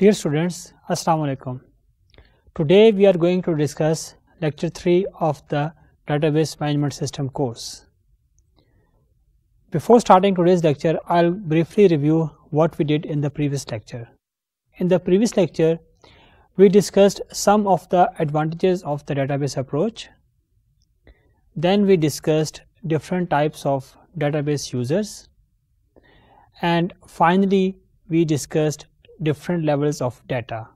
Dear students, Assalamu alaikum. Today we are going to discuss lecture 3 of the database management system course. Before starting today's lecture, I'll briefly review what we did in the previous lecture. In the previous lecture, we discussed some of the advantages of the database approach. Then we discussed different types of database users. And finally, we discussed different levels of data.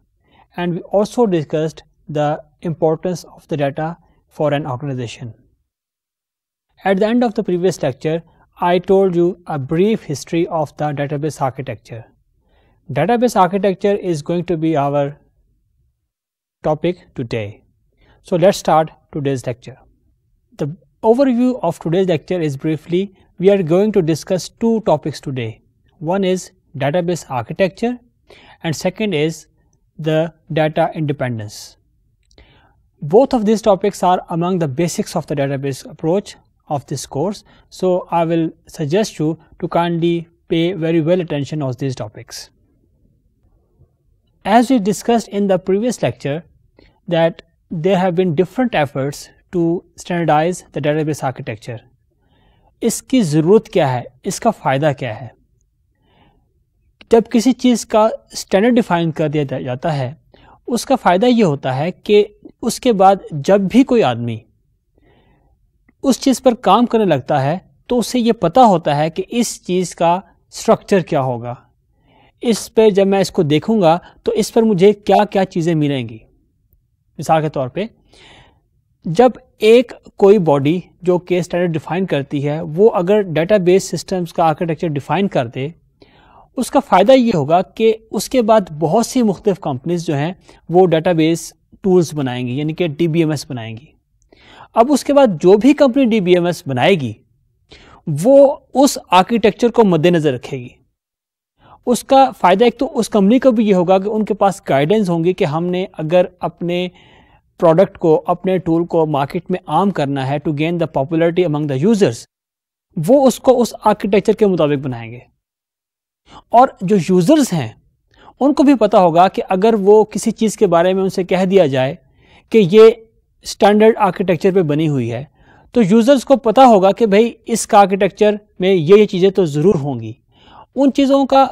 And we also discussed the importance of the data for an organization. At the end of the previous lecture, I told you a brief history of the database architecture. Database architecture is going to be our topic today. So let's start today's lecture. The overview of today's lecture is briefly, we are going to discuss two topics today. One is database architecture and second is the data independence. Both of these topics are among the basics of the database approach of this course. So I will suggest you to kindly pay very well attention on these topics. As we discussed in the previous lecture that there have been different efforts to standardize the database architecture. इसकी ज़रूरत क्या है इसका फ़ायदा क्या है जब किसी चीज़ का स्टैंडर्ड डिफाइन कर दिया जाता है उसका फ़ायदा ये होता है कि उसके बाद जब भी कोई आदमी उस चीज़ पर काम करने लगता है तो उसे ये पता होता है कि इस चीज़ का स्ट्रक्चर क्या होगा इस पर जब मैं इसको देखूंगा तो इस पर मुझे क्या क्या चीज़ें मिलेंगी मिसाल के तौर पे जब एक कोई बॉडी जो के स्टैंडर्ड डिफाइन करती है वो अगर डेटाबेस सिस्टम्स का आर्किटेक्चर डिफाइन कर दे उसका फ़ायदा ये होगा कि उसके बाद बहुत सी मुख्तफ कंपनीज़ जो हैं वो डाटा बेस टूल्स बनाएंगी यानी कि डी बी एम एस बनाएंगी अब उसके बाद जो भी company D B M S बनाएगी वो उस आर्किटेक्चर को मद्देनज़र रखेगी उसका फ़ायदा एक तो उस कंपनी को भी ये होगा कि उनके पास गाइडेंस होंगी कि हमने अगर अपने प्रोडक्ट को अपने टूल को मार्केट में आम करना है to gain the popularity among the users वो उसको उस आर्किटेक्चर के मुताबिक बनाएंगे और जो यूज़र्स हैं उनको भी पता होगा कि अगर वो किसी चीज़ के बारे में उनसे कह दिया जाए कि ये स्टैंडर्ड आर्किटेक्चर पे बनी हुई है तो यूज़र्स को पता होगा कि भाई इसका आर्किटेक्चर में ये ये चीज़ें तो ज़रूर होंगी उन चीज़ों का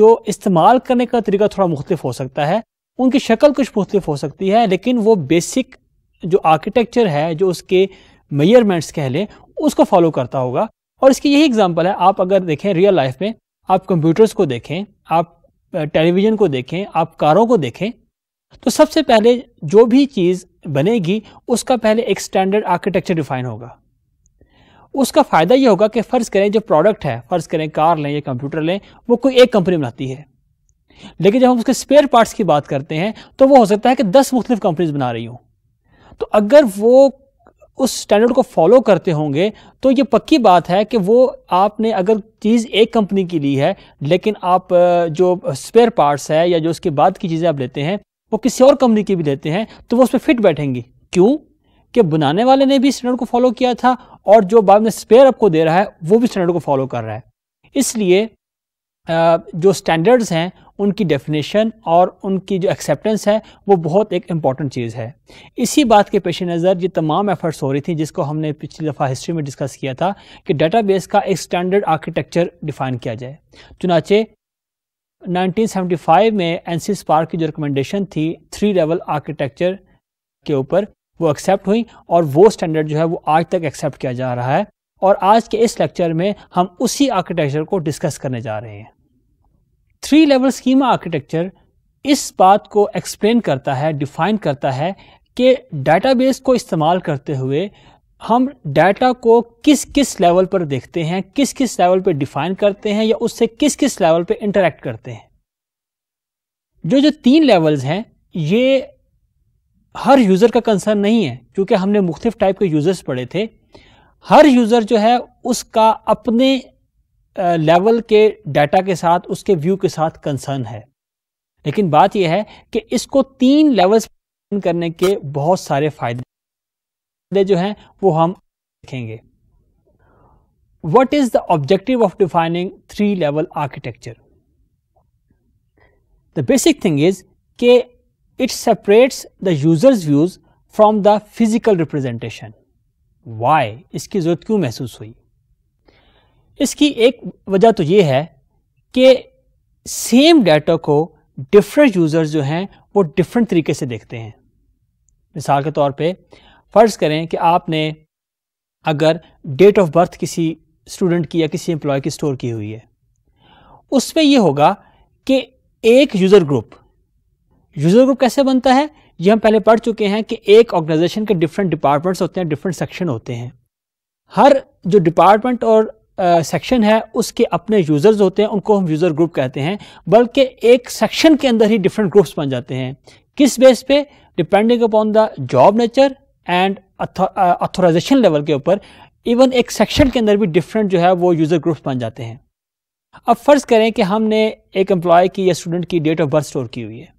जो इस्तेमाल करने का तरीका थोड़ा मुख्तफ हो सकता है उनकी शक्ल कुछ मुख्तफ हो सकती है लेकिन वो बेसिक जो आर्किटेक्चर है जो उसके मेयरमेंट्स कह लें उसको फॉलो करता होगा और इसकी यही एग्जांपल है आप अगर देखें रियल लाइफ में आप कंप्यूटर्स को देखें आप टेलीविज़न को देखें आप कारों को देखें तो सबसे पहले जो भी चीज़ बनेगी उसका पहले एक स्टैंडर्ड आर्किटेक्चर डिफाइन होगा उसका फ़ायदा यह होगा कि फ़र्ज़ करें जो प्रोडक्ट है फ़र्ज़ करें कार लें या कंप्यूटर लें वो कोई एक कंपनी बनाती है लेकिन जब हम उसके स्पेयर पार्ट्स की बात करते हैं तो वो हो सकता है कि दस मुख्तलिफ कंपनीज बना रही हूं तो अगर वो उस स्टैंडर्ड को फॉलो करते होंगे तो ये पक्की बात है कि वो आपने अगर चीज़ एक कंपनी की ली है लेकिन आप जो स्पेयर पार्ट्स है या जो उसके बाद की चीज़ें आप लेते हैं वो किसी और कंपनी की भी लेते हैं तो वो उस पर फिट बैठेंगी क्यों कि बनाने वाले ने भी स्टैंडर्ड को फॉलो किया था और जो बाद में स्पेयर आपको दे रहा है वो भी स्टैंडर्ड को फॉलो कर रहा है इसलिए जो स्टैंडर्ड्स हैं उनकी डेफिनेशन और उनकी जो एक्सेप्टेंस है वो बहुत एक इम्पॉर्टेंट चीज़ है इसी बात के पेश नज़र ये तमाम एफर्ट्स हो रही थी जिसको हमने पिछली दफ़ा हिस्ट्री में डिस्कस किया था कि डेटाबेस का एक स्टैंडर्ड आर्किटेक्चर डिफ़ाइन किया जाए चुनाचे 1975 में एन सी स्पार्क की जो रिकमेंडेशन थी थ्री लेवल आर्किटेक्चर के ऊपर वो एक्सेप्ट हुई और वो स्टैंडर्ड जो है वो आज तक एक्सेप्ट किया जा रहा है और आज के इस लेक्चर में हम उसी आर्किटेक्चर को डिस्कस करने जा रहे हैं थ्री लेवल स्कीम आर्किटेक्चर इस बात को एक्सप्लेन करता है डिफाइन करता है कि डाटा बेस को इस्तेमाल करते हुए हम डाटा को किस किस लेवल पर देखते हैं किस किस लेवल पर डिफाइन करते हैं या उससे किस किस लेवल पर इंटरेक्ट करते हैं जो जो तीन लेवल्स हैं ये हर यूज़र का कंसर्न नहीं है क्योंकि हमने मुख्तफ टाइप के यूज़र्स पढ़े थे हर यूज़र जो है उसका अपने लेवल के डाटा के साथ उसके व्यू के साथ कंसर्न है लेकिन बात यह है कि इसको तीन लेवल्स करने के बहुत सारे फायदे जो हैं वो हम देखेंगे what is the objective of defining three level architecture the basic thing is के it separates the users views from the physical representation why इसकी जरूरत क्यों महसूस हुई इसकी एक वजह तो ये है कि सेम डाटा को डिफरेंट यूज़र्स जो हैं वो डिफरेंट तरीके से देखते हैं मिसाल के तौर पे फ़र्ज़ करें कि आपने अगर डेट ऑफ बर्थ किसी स्टूडेंट की या किसी एम्प्लॉय की स्टोर की हुई है उसमें यह होगा कि एक यूज़र ग्रुप यूज़र ग्रुप कैसे बनता है ये हम पहले पढ़ चुके हैं कि एक ऑर्गेनाइजेशन के डिफरेंट डिपार्टमेंट्स होते हैं डिफरेंट सेक्शन होते हैं हर जो डिपार्टमेंट और सेक्शन है उसके अपने यूज़र्स होते हैं उनको हम यूज़र ग्रुप कहते हैं बल्कि एक सेक्शन के अंदर ही डिफरेंट ग्रुप्स बन जाते हैं किस बेस पे depending upon the job nature and authorization level के ऊपर इवन एक सेक्शन के अंदर भी डिफरेंट जो है वो यूज़र ग्रुप्स बन जाते हैं अब फ़र्ज़ करें कि हमने एक एम्प्लॉय की या स्टूडेंट की डेट ऑफ बर्थ स्टोर की हुई है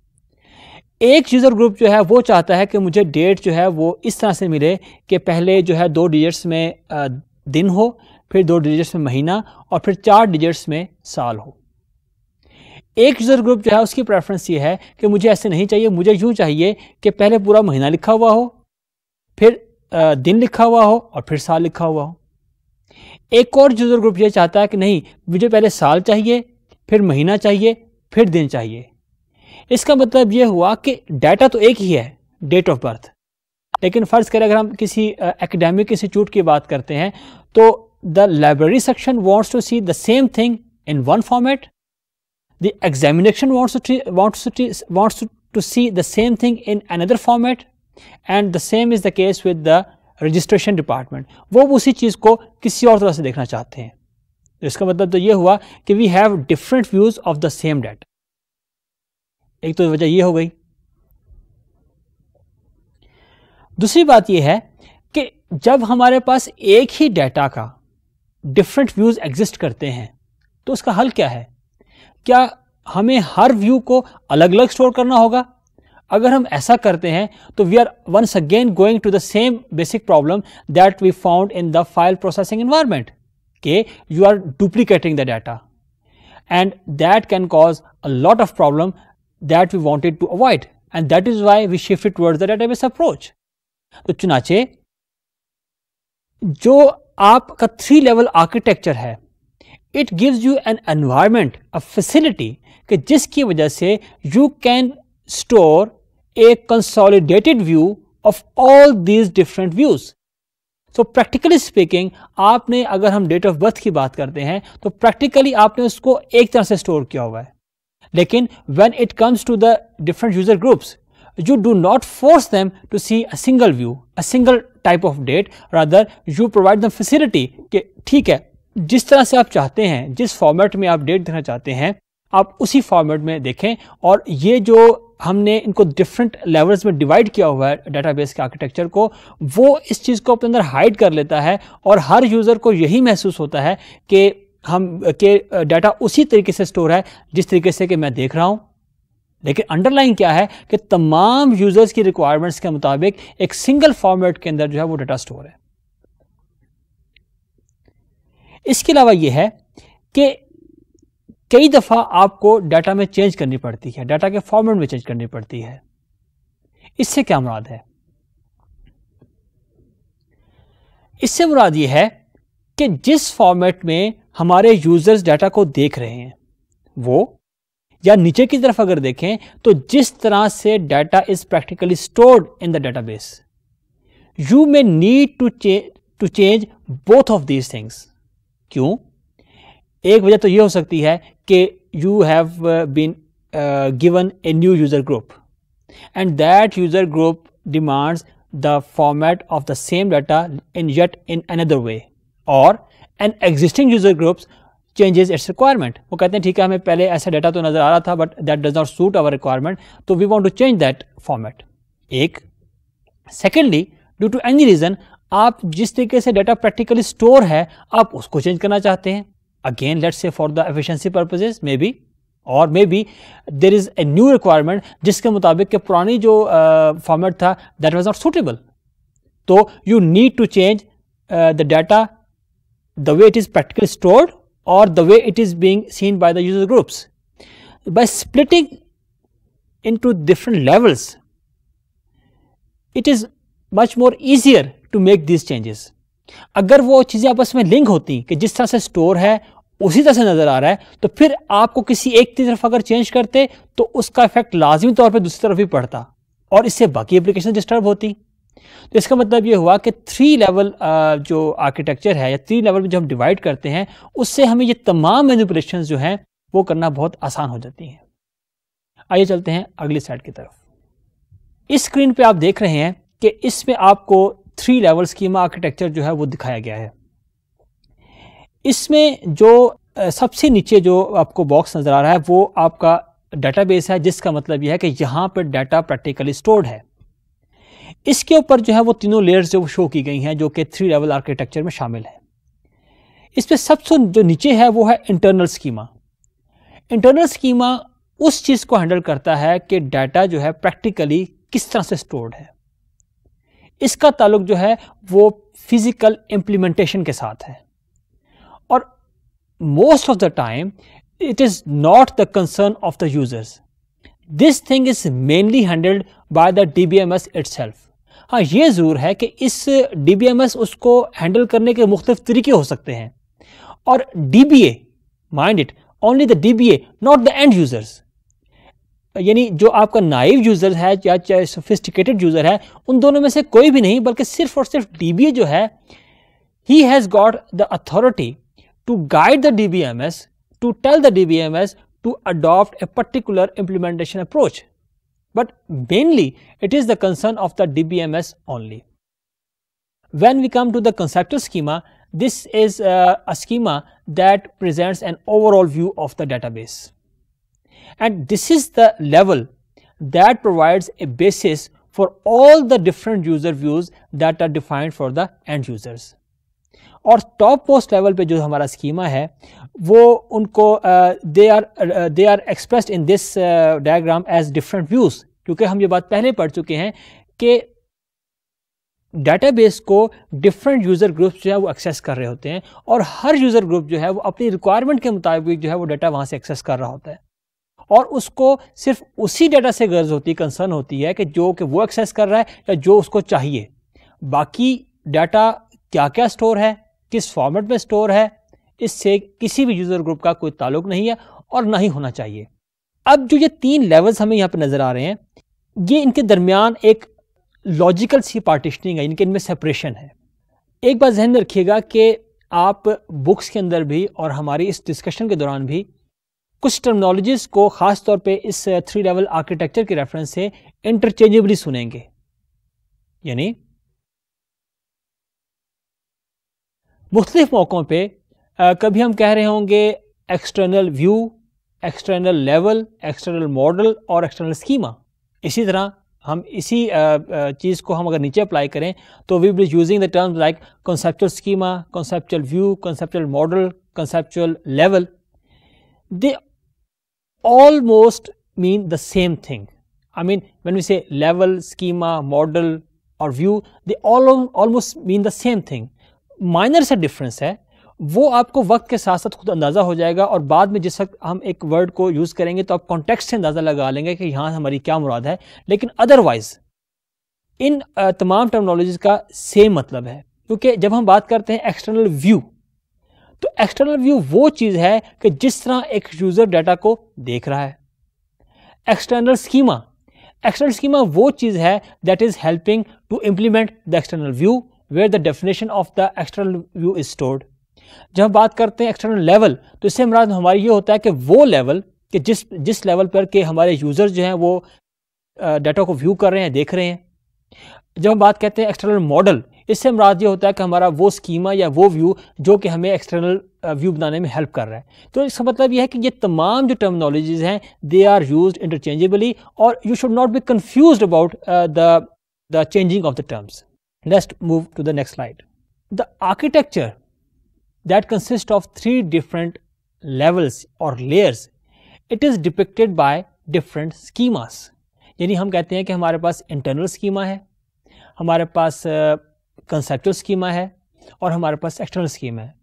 एक यूज़र ग्रुप जो है वो चाहता है कि मुझे डेट जो है वो इस तरह से मिले कि पहले जो है दो डिजिट्स में दिन हो फिर दो डिजिट्स में महीना और फिर चार डिजिट्स में साल हो एक यूज़र ग्रुप जो है उसकी प्रेफरेंस ये है कि मुझे ऐसे नहीं चाहिए मुझे यूं चाहिए कि पहले पूरा महीना लिखा हुआ हो फिर दिन लिखा हुआ हो और फिर साल लिखा हुआ हो एक और यूज़र ग्रुप ये चाहता है कि नहीं मुझे पहले साल चाहिए फिर महीना चाहिए फिर दिन चाहिए इसका मतलब यह हुआ कि डाटा तो एक ही है डेट ऑफ बर्थ लेकिन फ़र्ज़ करें अगर हम किसी एकेडमिक इंस्टीट्यूट की बात करते हैं तो the library section wants to see the same thing in one format, the examination wants to, wants to, wants to, to see the same thing in another format and the same is the case with the registration department wo usi cheez ko kisi aur tarah se dekhna chahte hain तो इसका मतलब तो ये हुआ कि we have different views of the same data एक तो वजह ये हो गई दूसरी बात यह है कि जब हमारे पास एक ही डेटा का डिफरेंट व्यूज़ एग्जिस्ट करते हैं तो उसका हल क्या है क्या हमें हर व्यू को अलग अलग स्टोर करना होगा अगर हम ऐसा करते हैं तो we are once again going to the same basic problem that we found in the file processing environment के you are duplicating the data that can cause a lot of problem that we wanted to avoid and that is why we shift toward the data base approach तो चुनाचे जो आपका three level architecture है it gives you an environment a facility कि जिसकी वजह से you can store a consolidated view of all these different views so practically speaking आपने अगर हम डेट ऑफ बर्थ की बात करते हैं तो प्रैक्टिकली आपने उसको एक तरह से स्टोर किया हुआ है लेकिन when it comes to the different user groups you do not force them to see a single view, a single type of date. Rather, you provide them facility कि ठीक है जिस तरह से आप चाहते हैं जिस फॉर्मेट में आप डेट देखना चाहते हैं आप उसी फॉर्मेट में देखें और ये जो हमने इनको डिफरेंट लेवल्स में डिवाइड किया हुआ है डेटाबेस के आर्किटेक्चर को वो इस चीज़ को अपने अंदर हाइड कर लेता है और हर यूज़र को यही महसूस होता है कि हम के डाटा उसी तरीके से स्टोर है जिस तरीके से कि मैं देख रहा हूँ लेकिन अंडरलाइन क्या है कि तमाम यूज़र्स की रिक्वायरमेंट्स के मुताबिक एक सिंगल फॉर्मेट के अंदर जो है वो डाटा स्टोर है इसके अलावा यह है कि कई दफ़ा आपको डाटा में चेंज करनी पड़ती है डाटा के फॉर्मेट में चेंज करनी पड़ती है इससे क्या मुराद है इससे मुराद ये है कि जिस फॉर्मेट में हमारे यूज़र्स डाटा को देख रहे हैं वो या नीचे की तरफ अगर देखें तो जिस तरह से data is practically stored in the base you may need to to change both of these things क्यों एक वजह तो यह हो सकती है कि you have been given a new user group and that user group demands the format of the same data in yet in another way और an existing user groups changes its requirement वो कहते हैं ठीक है हमें पहले ऐसा data तो नज़र आ रहा था but that does not suit our requirement तो we want to change that format एक secondly due to any reason आप जिस तरीके से डाटा प्रैक्टिकली स्टोर है आप उसको चेंज करना चाहते हैं again let's say for the efficiency purposes may be और may be there is a new requirement जिसके मुताबिक के पुरानी जो फॉर्मेट uh, था दैट वॉज नॉट सुटेबल तो you need to change the data the way it is practically stored or the way it is being seen by the user groups. By splitting into different levels, it is much more easier to make these changes. अगर वो चीज़ें आपस में link होती कि जिस तरह से स्टोर है उसी तरह से नज़र आ रहा है तो फिर आपको किसी एक की तरफ अगर चेंज करते तो उसका इफेक्ट लाजमी तौर पे दूसरी तरफ भी पड़ता और इससे बाकी एप्लीकेशन डिस्टर्ब होती तो इसका मतलब ये हुआ कि थ्री लेवल uh, जो आर्किटेक्चर है या थ्री लेवल में जो हम डिवाइड करते हैं उससे हमें ये तमाम मैनिपुलेशन जो हैं वो करना बहुत आसान हो जाती हैं आइए चलते हैं अगली साइड की तरफ इस स्क्रीन पे आप देख रहे हैं कि इसमें आपको थ्री लेवल स्कीमा आर्किटेक्चर जो है वो दिखाया गया है इसमें जो uh, सबसे नीचे जो आपको बॉक्स नज़र आ रहा है वो आपका डेटाबेस है जिसका मतलब यह है कि यहाँ पर डाटा प्रैक्टिकली स्टोर्ड है इसके ऊपर जो है वो तीनों लेयर्स जो शो की गई हैं जो कि थ्री लेवल आर्किटेक्चर में शामिल है इस पर सबसे जो नीचे है वो है इंटरनल स्कीमा इंटरनल स्कीमा उस चीज़ को हैंडल करता है कि डाटा जो है प्रैक्टिकली किस तरह से स्टोर्ड है इसका ताल्लुक जो है वो फिज़िकल इम्प्लीमेंटेशन के साथ है और most of the time it is not the concern of the users. This thing is mainly handled by the DBMS itself. हाँ ये ज़रूर है कि इस डी बी एम एस उसको हैंडल करने के मुख्त तरीके हो सकते हैं और D B A mind it only the D B A not the end users यानी जो आपका नाइव यूज़र है या चाहे सोफिस्टिकेटेड यूज़र है उन दोनों में से कोई भी नहीं बल्कि सिर्फ और सिर्फ डी बी ए जो है ही has got the authority to guide the D B M S to tell the D B M S to adopt a particular implementation approach But mainly it is the concern of the DBMS only. When we come to the conceptual schema, this is uh, a schema that presents an overall view of the database. And this is the level that provides a basis for all the different user views that are defined for the end users. Or top post level पे जो हमारा schema वो उनको they are they are expressed in this diagram as different views क्योंकि हम ये बात पहले पढ़ चुके हैं कि डाटाबेस को डिफरेंट यूज़र ग्रुप जो है वो एक्सेस कर रहे होते हैं और हर यूज़र ग्रुप जो है वो अपनी रिक्वायरमेंट के मुताबिक जो है वो डाटा वहाँ से एक्सेस कर रहा होता है और उसको सिर्फ उसी डाटा से गर्ज होती है कंसर्न होती है कि जो कि वो एक्सेस कर रहा है या जो उसको चाहिए बाकी डाटा क्या क्या स्टोर है किस फॉर्मेट में स्टोर है इससे किसी भी यूज़र ग्रुप का कोई ताल्लुक नहीं है और ना ही होना चाहिए अब जो ये तीन लेवल्स हमें यहाँ पर नज़र आ रहे हैं ये इनके दरमियान एक लॉजिकल सी पार्टिशनिंग है इनके इनमें सेपरेशन है एक बात जहन में रखिएगा कि आप बुक्स के अंदर भी और हमारी इस डिस्कशन के दौरान भी कुछ टर्मनोलॉजीज़ को ख़ास तौर पे इस थ्री लेवल आर्किटेक्चर के रेफरेंस से इंटरचेंजेबली सुनेंगे यानी मुख्तलिफ मौक़ों पे कभी हम कह रहे होंगे external view external level external model और एक्सटर्नल स्कीमा इसी तरह हम इसी चीज़ को हम अगर नीचे अप्लाई करें तो we be using the terms like conceptual schema conceptual view conceptual model conceptual level they almost mean the same thing I mean when we say level schema model और view they all almost mean the same thing minor सा difference है वो आपको वक्त के साथ साथ खुद अंदाज़ा हो जाएगा और बाद में जिस वक्त हम एक वर्ड को यूज़ करेंगे तो आप कॉन्टेक्स्ट से अंदाज़ा लगा लेंगे कि यहाँ हमारी क्या मुराद है लेकिन अदरवाइज़ इन तमाम टर्मनोलॉजीज़ का सेम मतलब है क्योंकि जब हम बात करते हैं एक्सटर्नल व्यू तो एक्सटर्नल व्यू वो चीज़ है कि जिस तरह एक यूज़र डाटा को देख रहा है एक्सटर्नल स्कीमा एक्सटर्नल स्कीमा वो चीज़ है that is helping to implement the external view where the definition of the external view is stored जब हम बात करते हैं एक्सटर्नल लेवल तो इससे मरा हमारी ये होता है कि वो लेवल कि जिस जिस लेवल पर के हमारे यूज़र जो हैं वो डाटा को व्यू कर रहे हैं देख रहे हैं जब हम बात करते हैं एक्सटर्नल मॉडल इससे मराद ये होता है कि हमारा वो स्कीमा या वो व्यू जो कि हमें एक्सटर्नल व्यू बनाने में हेल्प कर रहा है तो इसका मतलब यह है कि ये तमाम जो टर्मिनोलॉजीज़ हैं दे आर यूज इंटरचेंजेबली और you should not be confuse about the the changing of the terms lest move to the next slide the architecture that consist of three different levels or layers. It is depicted by different schemas. यानी हम कहते हैं कि हमारे पास internal schema है हमारे पास conceptual schema है और हमारे पास एक्सटर्नल स्कीमा है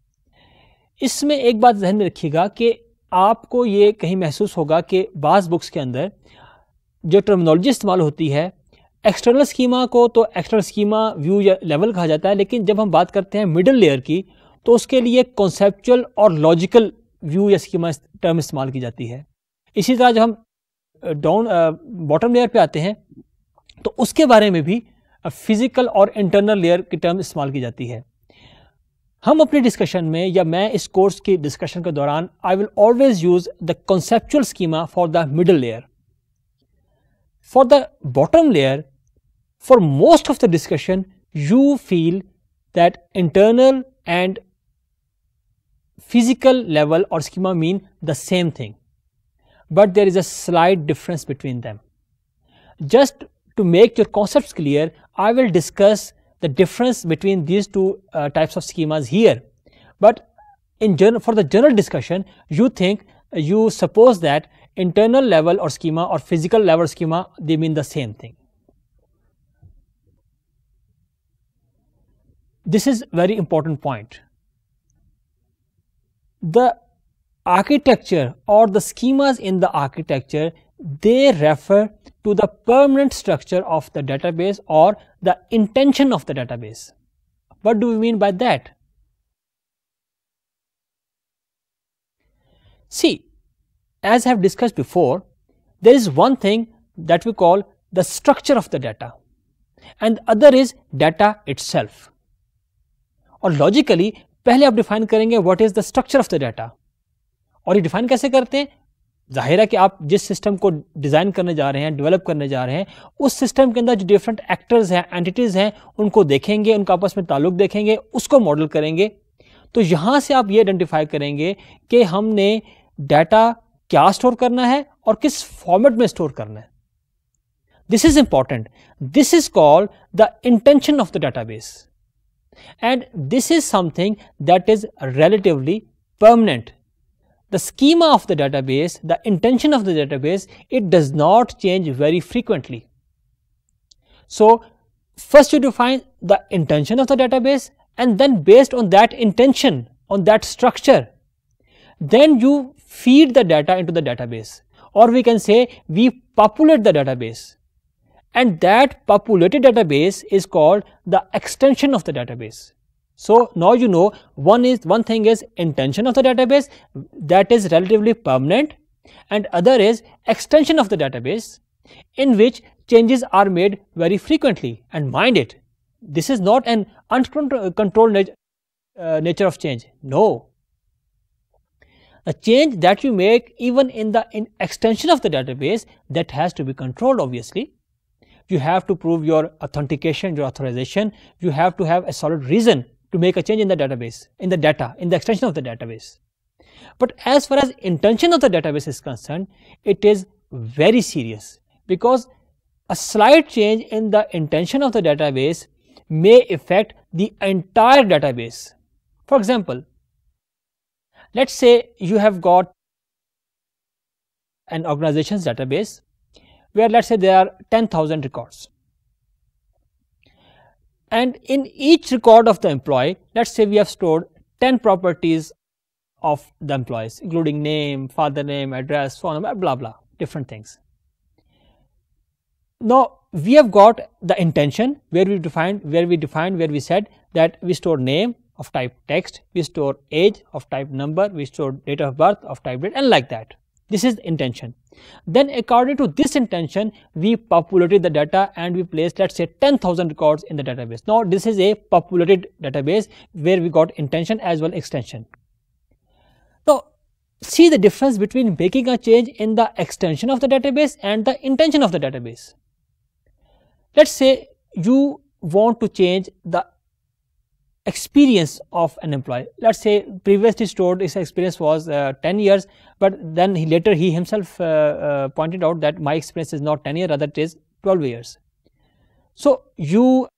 इसमें एक बात जहन में रखिएगा कि आपको ये कहीं महसूस होगा कि बाज़ बुक्स के अंदर जो टर्मिनोलॉजी इस्तेमाल होती है एक्सटर्नल स्कीमा को तो एक्सटर्नल स्कीमा व्यू या लेवल कहा जाता है लेकिन जब हम बात करते हैं मिडल लेयर की तो उसके लिए कॉन्सेप्चुअल और लॉजिकल व्यू या स्कीमा टर्म इस्तेमाल की जाती है इसी तरह जब हम डाउन बॉटम लेयर पे आते हैं तो उसके बारे में भी फिजिकल और इंटरनल लेयर की टर्म इस्तेमाल की जाती है हम अपने डिस्कशन में या मैं इस कोर्स की डिस्कशन के दौरान I will always use the conceptual schema for the middle layer for the bottom layer for most of the discussion you feel that internal and physical level or schema mean the same thing but there is a slight difference between them. Just to make your concepts clear I will discuss the difference between these two uh, types of schemas here but in general for the general discussion you think uh, you suppose that internal level or schema or physical level schema they mean the same thing. This is very important point the architecture or the schemas in the architecture they refer to the permanent structure of the database or the intention of the database. What do we mean by that? See, as I have discussed before, there is one thing that we call the structure of the data and the other is data itself. Or logically, पहले आप define करेंगे what is the structure of the data और ये define कैसे करते हैं जाहिर है कि आप जिस सिस्टम को डिज़ाइन करने जा रहे हैं डेवलप करने जा रहे हैं उस सिस्टम के अंदर जो डिफरेंट एक्टर्स हैं एंटिटीज़ हैं उनको देखेंगे उनका आपस में ताल्लुक देखेंगे उसको मॉडल करेंगे तो यहां से आप ये आइडेंटिफाई करेंगे कि हमने डाटा क्या स्टोर करना है और किस फॉर्मेट में स्टोर करना है this is important this is called the intention of the database and this is something that is relatively permanent. The schema of the database, the intention of the database, it does not change very frequently. So, first you define the intention of the database and then based on that intention, on that structure, then you feed the data into the database or we can say we populate the database and that populated database is called the extension of the database. So now you know one is one thing is intention of the database that is relatively permanent and other is extension of the database in which changes are made very frequently and mind it this is not an uncontrolled nat uh, nature of change no a change that you make even in the in extension of the database that has to be controlled obviously you have to prove your authentication, your authorization. You have to have a solid reason to make a change in the database, in the data, in the extension of the database. But as far as intention of the database is concerned, it is very serious because a slight change in the intention of the database may affect the entire database. For example, let's say you have got an organization's database where let us say there are 10,000 records. And in each record of the employee, let us say we have stored 10 properties of the employees including name, father name, address, phone number, blah blah different things. Now we have got the intention where we defined where we defined where we said that we store name of type text, we store age of type number, we store date of birth of type date and like that. This is the intention. Then according to this intention, we populated the data and we placed let's say 10,000 records in the database. Now this is a populated database where we got intention as well extension. Now see the difference between making a change in the extension of the database and the intention of the database. Let's say you want to change the experience of an employee. Let's say previously stored his experience was uh, 10 years, but then he later he himself uh, uh, pointed out that my experience is not 10 years, rather it is 12 years. So you,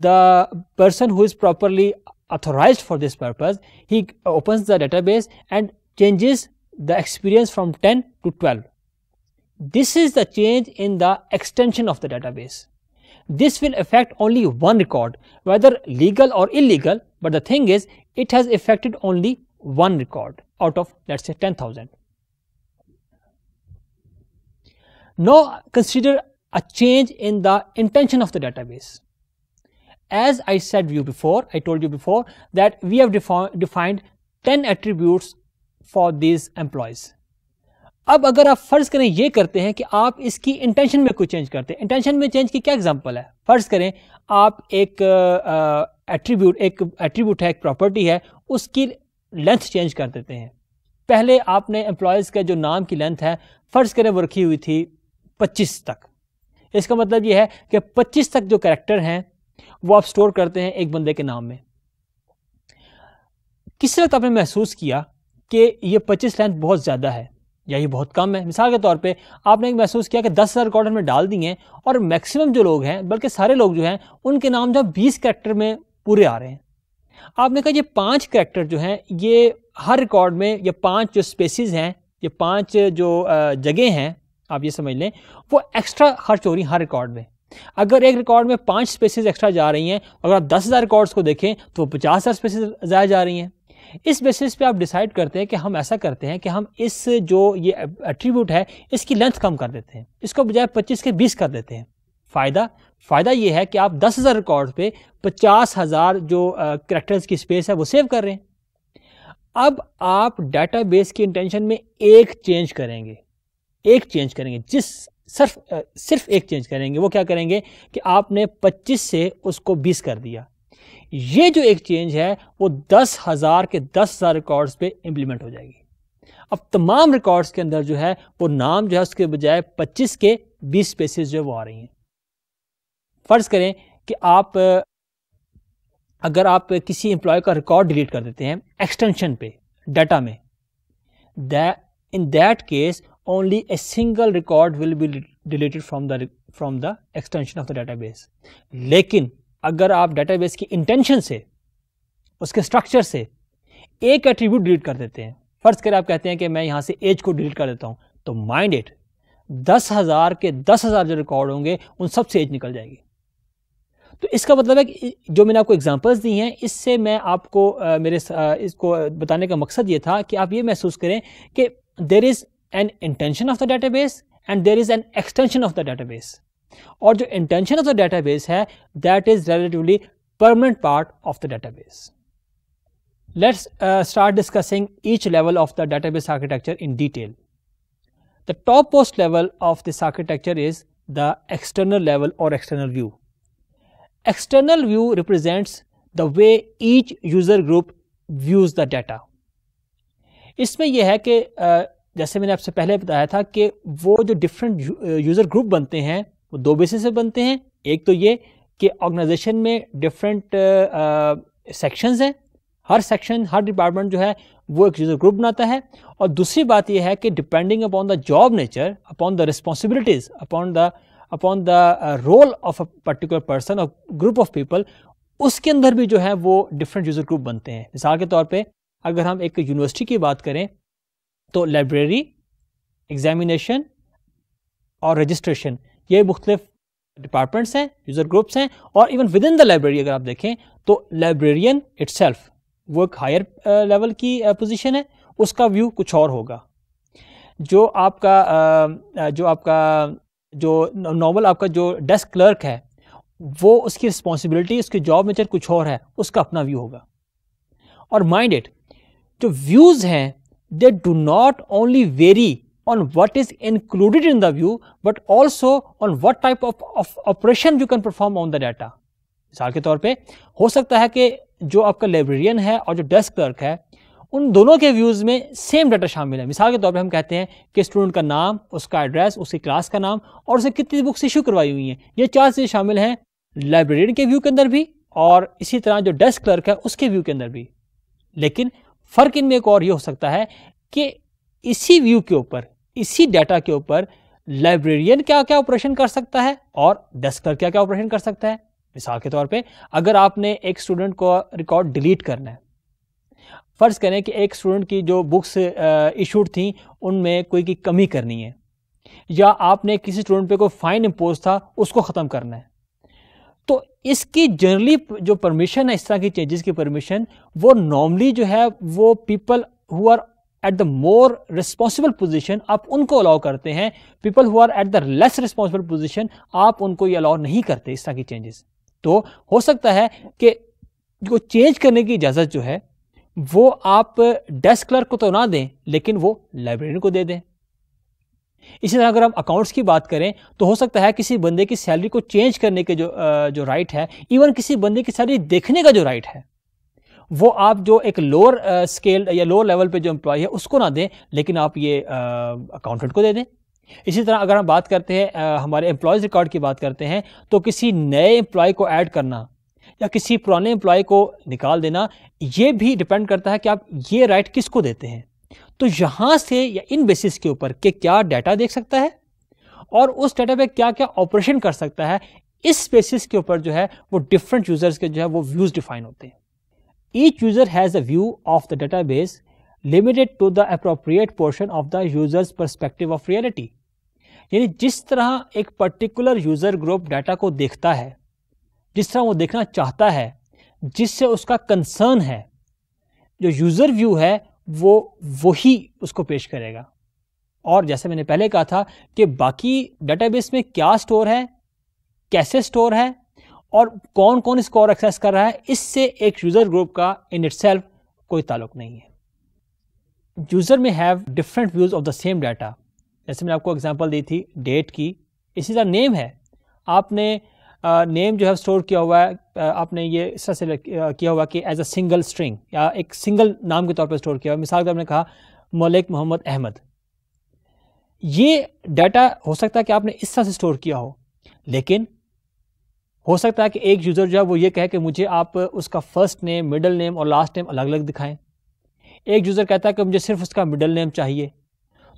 the person who is properly authorized for this purpose, he opens the database and changes the experience from 10 to 12. This is the change in the extension of the database this will affect only one record, whether legal or illegal, but the thing is, it has affected only one record out of let's say 10,000. Now consider a change in the intention of the database. As I said you before, I told you before that we have defi defined 10 attributes for these employees. अब अगर आप फर्ज करें ये करते हैं कि आप इसकी इंटेंशन में कुछ चेंज करते हैं इंटेंशन में चेंज की क्या एग्जांपल है फर्ज करें आप एक एट्रीब्यूट एक एट्रीब्यूट है एक प्रॉपर्टी है उसकी लेंथ चेंज कर देते हैं पहले आपने एम्प्लॉयज़ का जो नाम की लेंथ है फ़र्ज़ करें वो रखी हुई थी पच्चीस तक इसका मतलब ये है कि पच्चीस तक जो करेक्टर हैं वो आप स्टोर करते हैं एक बंदे के नाम में किस वक्त तो आपने महसूस किया कि ये पच्चीस लेंथ बहुत ज़्यादा है या ये बहुत कम है मिसाल के तौर पे आपने एक महसूस किया कि दस हज़ार रिकॉर्ड हमने डाल दिए हैं और मैक्सिमम जो लोग हैं बल्कि सारे लोग जो हैं उनके नाम जो बीस करेक्टर में पूरे आ रहे हैं आपने कहा ये पांच करेक्टर जो हैं ये हर रिकॉर्ड में ये पांच जो स्पेसिस हैं ये पांच जो जगह हैं आप ये समझ लें वो एक्स्ट्रा खर्च हो रही हर रिकॉर्ड में अगर एक रिकॉर्ड में पांच स्पेसिस एक्स्ट्रा जा रही हैं अगर आप दस हज़ार रिकॉर्ड्स को देखें तो वो पचास हज़ार स्पेसिस ज़ाया जा रही हैं इस बेसिस पे आप डिसाइड करते हैं कि हम ऐसा करते हैं कि हम इस जो ये एट्रीब्यूट है इसकी लेंथ कम कर देते हैं इसको बजाय 25 के 20 कर देते हैं फ़ायदा फ़ायदा ये है कि आप दस हज़ार रिकॉर्ड पे पचास हज़ार जो करेक्टर्स की स्पेस है वो सेव कर रहे हैं अब आप डेटाबेस की इंटेंशन में एक चेंज करेंगे एक चेंज करेंगे जिस सिर्फ सिर्फ एक चेंज करेंगे वो क्या करेंगे कि आपने 25 से उसको 20 कर दिया ये जो एक चेंज है वो दस हज़ार के दस हज़ार रिकॉर्ड्स पे इंप्लीमेंट हो जाएगी अब तमाम रिकॉर्ड्स के अंदर जो है वो नाम जो है उसके बजाय पच्चीस के बीस स्पेसिस जो है वो आ रही हैं फ़र्ज़ करें कि आप अगर आप किसी एम्प्लॉय का रिकॉर्ड डिलीट कर देते हैं एक्सटेंशन पे डाटा में in that case only a single record will be deleted from from the extension of the data base लेकिन अगर आप डेटाबेस की इंटेंशन से उसके स्ट्रक्चर से एक एट्रीब्यूट डिलीट कर देते हैं फ़र्ज़ करें आप कहते हैं कि मैं यहाँ से एज को डिलीट कर देता हूँ तो माइंड इट दस हज़ार के दस हज़ार जो रिकॉर्ड होंगे उन सब से एज निकल जाएगी तो इसका मतलब है कि जो मैंने आपको एग्जांपल्स दी हैं इससे मैं आपको आ, मेरे आ, इसको बताने का मकसद ये था कि आप ये महसूस करें कि there is an intention of the database and there is an extension of the database और जो इंटेंशन ऑफ द बेस है that is relatively permanent part of the database let's start discussing each level of the database architecture in detail the top post level of this architecture is the external level और external view external view represents the way each user group views the data इसमें यह है कि uh, जैसे मैंने आपसे पहले बताया था कि वो जो डिफरेंट यूजर ग्रुप बनते हैं वो दो बेसिस से बनते हैं एक तो ये कि ऑर्गेनाइजेशन में डिफरेंट सेक्शंस uh, uh, हैं हर सेक्शन हर डिपार्टमेंट जो है वो एक यूजर ग्रुप बनाता है और दूसरी बात यह है कि depending upon the job nature upon the responsibilities upon the upon the role of a particular person और ग्रुप ऑफ पीपल उसके अंदर भी जो है वो डिफरेंट यूजर ग्रुप बनते हैं मिसाल के तौर पर अगर हम एक यूनिवर्सिटी की बात करें तो लाइब्रेरी एग्जामिनेशन और रजिस्ट्रेशन ये मुख्तलिफ डिपार्टमेंट्स हैं यूज़र ग्रुप्स हैं और even within the library अगर आप देखें तो लाइब्रेरियन इट्सल्फ वो एक हायर लेवल की पोजिशन है उसका व्यू कुछ और होगा जो आपका जो आपका जो नॉवल आपका जो डेस्क क्लर्क है वो उसकी रिस्पॉन्सिबिलिटी उसकी जॉब नेचर कुछ और है उसका अपना व्यू होगा और माइंड इट जो व्यूज़ हैं they do not only vary on what is included in the view, but also on what type of, of operation you can perform on the data. मिसाल के तौर पे हो सकता है कि जो आपका लाइब्रेरियन है और जो डेस्क क्लर्क है उन दोनों के व्यूज़ में सेम डाटा शामिल है मिसाल के तौर पे हम कहते हैं कि स्टूडेंट का नाम उसका एड्रेस उसकी क्लास का नाम और उसे कितनी बुक्स इशू करवाई हुई हैं ये चार चीज़ें शामिल हैं लाइब्रेरियन के व्यू के अंदर भी और इसी तरह जो डेस्क क्लर्क है उसके व्यू के अंदर भी लेकिन फ़र्क इनमें एक और ये हो सकता है कि इसी व्यू के ऊपर इसी डाटा के ऊपर लाइब्रेरियन क्या क्या ऑपरेशन कर सकता है और डेस्कर क्या क्या ऑपरेशन कर सकता है मिसाल के तौर पे अगर आपने एक स्टूडेंट को रिकॉर्ड डिलीट करना है फ़र्ज़ करें कि एक स्टूडेंट की जो बुक्स इशूड थी उनमें कोई की कमी करनी है या आपने किसी स्टूडेंट पे कोई फ़ाइन इम्पोज था उसको ख़त्म करना है तो इसकी जनरली जो परमिशन है इस तरह की चेंजेस की परमिशन वो नॉर्मली जो है वो people who are at the more responsible position आप उनको अलाउ करते हैं people who are at the less responsible position आप उनको ये अलाउ नहीं करते इस तरह की चेंजेस तो हो सकता है कि जो चेंज करने की इजाज़त जो है वो आप डेस्क क्लर्क को तो ना दें लेकिन वो लाइब्रेरियन को दे दें इसी तरह अगर हम अकाउंट्स की बात करें तो हो सकता है किसी बंदे की सैलरी को चेंज करने के जो जो राइट है इवन किसी बंदे की सैलरी देखने का जो राइट है वो आप जो एक लोअर स्केल uh, या लोअर लेवल पे जो एम्प्लॉय है उसको ना दें लेकिन आप ये अकाउंटेंट uh, को दे दें इसी तरह अगर हम बात करते हैं uh, हमारे एम्प्लॉयज़ रिकॉर्ड की बात करते हैं तो किसी नए एम्प्लॉय को ऐड करना या किसी पुराने एम्प्लॉय को निकाल देना ये भी डिपेंड करता है कि आप ये राइट किसको देते हैं तो यहाँ से या इन बेसिस के ऊपर के क्या डाटा देख सकता है और उस डाटा पे क्या क्या ऑपरेशन कर सकता है इस बेसिस के ऊपर जो है वो डिफरेंट यूजर्स के जो है वो व्यूज़ डिफाइन होते हैं Each user has a view of the database limited to the appropriate portion of the user's perspective of reality. यानी जिस तरह एक पर्टिकुलर यूज़र ग्रुप डाटा को देखता है जिस तरह वो देखना चाहता है जिससे उसका कंसर्न है जो यूज़र व्यू है वो वही उसको पेश करेगा और जैसे मैंने पहले कहा था कि बाकी डाटाबेस में क्या स्टोर है कैसे स्टोर है और कौन कौन इसको और एक्सेस कर रहा है इससे एक यूजर ग्रुप का इन इट कोई ताल्लुक नहीं है यूजर में have different views of the same data जैसे मैंने आपको एग्जाम्पल दी थी डेट की इसी तरह नेम है आपने नेम uh, जो है स्टोर किया हुआ है uh, आपने ये इस तरह से किया हुआ कि एज अ सिंगल स्ट्रिंग या एक सिंगल नाम के तौर पर स्टोर किया हुआ मिसाल के आपने कहा मलिक मोहम्मद अहमद ये डाटा हो सकता है कि आपने इस तरह से स्टोर किया हो लेकिन हो सकता है कि एक यूज़र जो है वो ये कहे कि मुझे आप उसका फर्स्ट नेम मिडल नेम और लास्ट नेम अलग अलग दिखाएं एक यूज़र कहता है कि मुझे सिर्फ उसका मिडल नेम चाहिए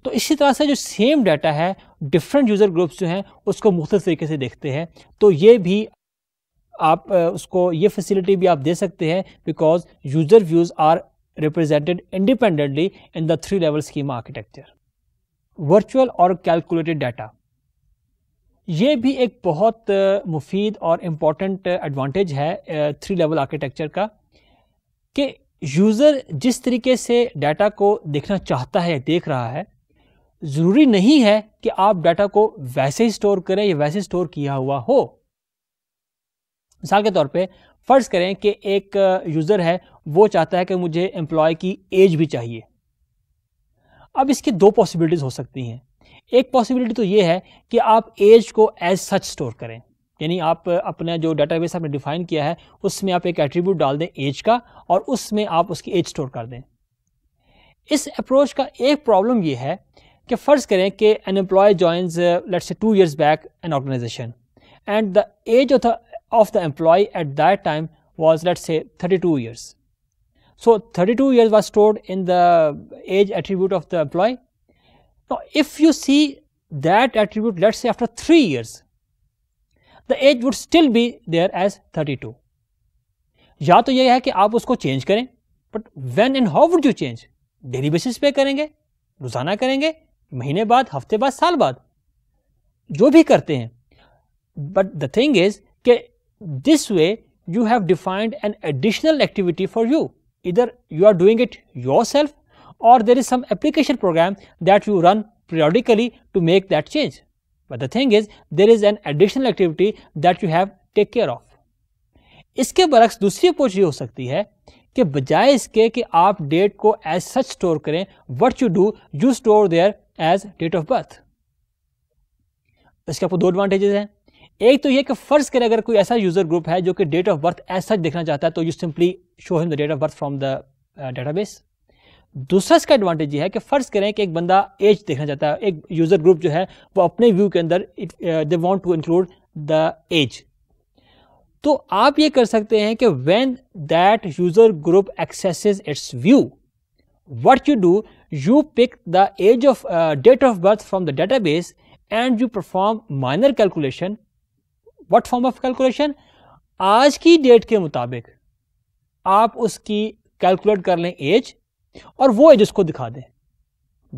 तो इसी तरह से जो सेम डाटा है डिफरेंट यूज़र ग्रुप्स जो हैं उसको मुख्त तरीके से देखते हैं तो ये भी आप उसको ये फैसिलिटी भी आप दे सकते हैं because user views are represented independently in the three level scheme architecture virtual और कैलकुलेटेड डाटा ये भी एक बहुत मुफीद और इम्पॉर्टेंट एडवांटेज है थ्री लेवल आर्किटेक्चर का कि यूज़र जिस तरीके से डाटा को देखना चाहता है देख रहा है ज़रूरी नहीं है कि आप डाटा को वैसे ही स्टोर करें या वैसे स्टोर किया हुआ हो मिसाल के तौर पे फ़र्ज़ करें कि एक यूज़र है वो चाहता है कि मुझे एम्प्लॉय की एज भी चाहिए अब इसकी दो पॉसिबिलिटीज़ हो सकती हैं एक पॉसिबिलिटी तो ये है कि आप एज को एज सच स्टोर करें यानी आप अपना जो बेस आपने डिफाइन किया है उसमें आप एक एट्रीब्यूट डाल दें एज का और उसमें आप उसकी एज स्टोर कर दें इस अप्रोच का एक प्रॉब्लम ये है कि फ़र्ज़ करें कि an employee joins let's say two years back an organisation and the age of the of the employee at that time was let's say 32 years. So 32 years was stored in the age attribute of the employee Now, if you see that attribute let us say after 3 years, the age would still be there as 32. या तो यह है कि आप उसको change करें but when and how would you change daily basis पे करेंगे रोजाना करेंगे महीने बाद हफ्ते बाद साल बाद जो भी करते हैं बट द थिंग इज के this way you have defined an additional activity for you इधर you are doing it yourself or there is some application program that you run periodically to make that change. But the thing is, there is an additional activity that you have take care of इसके बरक्स दूसरी approach ये हो सकती है कि बजाय इसके कि आप डेट को एज सच स्टोर करें what you do you store there as date of birth इसके आपको दो एडवांटेजेस हैं एक तो ये कि फर्ज करें अगर कोई ऐसा यूजर ग्रुप है जो कि date of birth as such देखना चाहता है तो you simply show him the date of birth from the database दूसरा इसका एडवांटेज ये है कि फ़र्ज करें कि एक बंदा एज देखना चाहता है एक यूज़र ग्रुप जो है वो अपने व्यू के अंदर they want to include the age तो आप ये कर सकते हैं कि when that user group access its view what you do you pick the age of date of birth from the database and you perform minor calculation what form of calculation आज की date के मुताबिक आप उसकी calculate कर लें as और वो एज उसको दिखा दें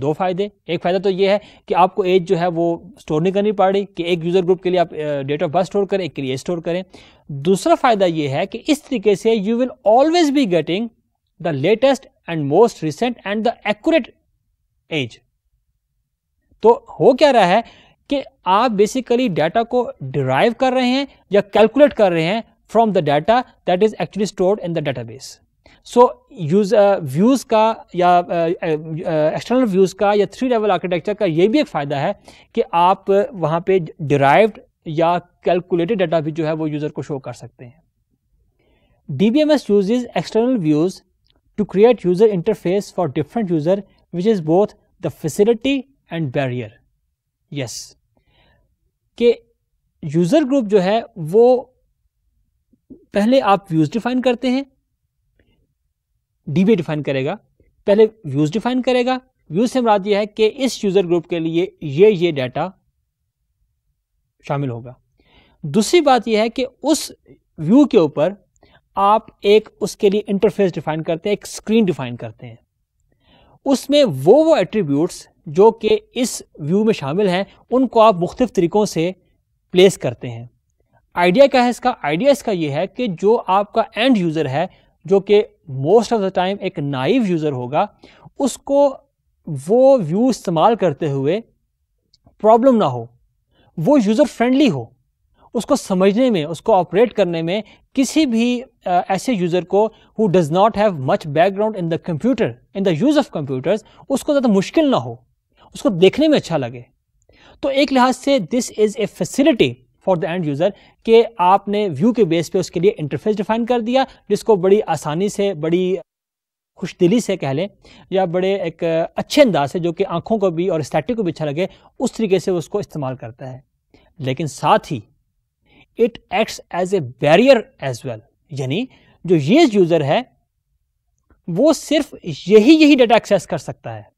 दो फायदे एक फ़ायदा तो ये है कि आपको एज जो है वो स्टोर नहीं करनी पड़ रही कि एक यूज़र ग्रुप के लिए आप डेट ऑफ बर्थ स्टोर करें एक के लिए स्टोर करें दूसरा फ़ायदा ये है कि इस तरीके से you will always be getting the latest and most recent and the accurate age तो हो क्या रहा है कि आप बेसिकली डाटा को डिराइव कर रहे हैं या कैलकुलेट कर रहे हैं from the data that is actually stored in the database so use views का या external uh, views uh, uh, का या थ्री लेवल आर्किटेक्चर का ये भी एक फ़ायदा है कि आप वहाँ पे डिराइव्ड या कैलकुलेटेड डाटा भी जो है वो यूज़र को शो कर सकते हैं D B M S uses external views to create user interface for different user which is both the facility and barrier yes के यूज़र ग्रुप जो है वो पहले आप व्यूज़ डिफाइन करते हैं डी डिफाइन करेगा पहले व्यूज़ डिफाइन करेगा व्यूज से मुराद यह है कि इस यूज़र ग्रुप के लिए ये ये डाटा शामिल होगा दूसरी बात यह है कि उस व्यू के ऊपर आप एक उसके लिए इंटरफेस डिफाइन करते हैं एक स्क्रीन डिफाइन करते हैं उसमें वो वो एट्रीब्यूट्स जो कि इस व्यू में शामिल हैं उनको आप मुख्तफ तरीक़ों से प्लेस करते हैं आइडिया क्या है इसका आइडिया इसका यह है कि जो आपका एंड यूज़र है जो कि मोस्ट ऑफ द टाइम एक नाइव यूज़र होगा उसको वो व्यू इस्तेमाल करते हुए प्रॉब्लम ना हो वो यूज़र फ्रेंडली हो उसको समझने में उसको ऑपरेट करने में किसी भी ऐसे यूज़र को who does not have much background in the computer in the use of computers उसको ज़्यादा मुश्किल ना हो उसको देखने में अच्छा लगे तो एक लिहाज से this is a facility for the end user कि आपने व्यू के बेस पे उसके लिए इंटरफेस डिफाइन कर दिया जिसको बड़ी आसानी से बड़ी खुश दिली से कह लें या बड़े एक अच्छे अंदाज से जो कि आंखों को भी और स्टैटिक को भी अच्छा लगे उस तरीके से उसको इस्तेमाल करता है लेकिन साथ ही it acts as a barrier as well यानी जो ये यूज़र है वो सिर्फ यही यही डाटा एक्सेस कर सकता है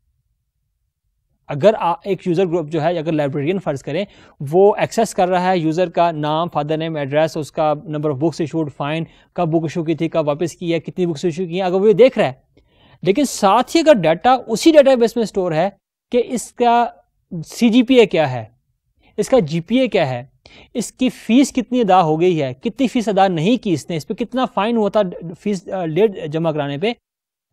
अगर आ, एक यूज़र ग्रुप जो है अगर लाइब्रेरियन फ़र्ज़ करें वो एक्सेस कर रहा है यूज़र का नाम फादर नेम एड्रेस उसका number of books issued fine कब बुक इशू की थी कब वापस की है कितनी बुक्स इशू की हैं अगर वो ये देख रहा है लेकिन साथ ही अगर डाटा उसी बेस में स्टोर है कि इसका सी क्या है इसका जी क्या है इसकी फ़ीस कितनी अदा हो गई है कितनी फ़ीस अदा नहीं की इसने इस पर कितना फ़ाइन हुआ था फीस लेट uh, जमा कराने पे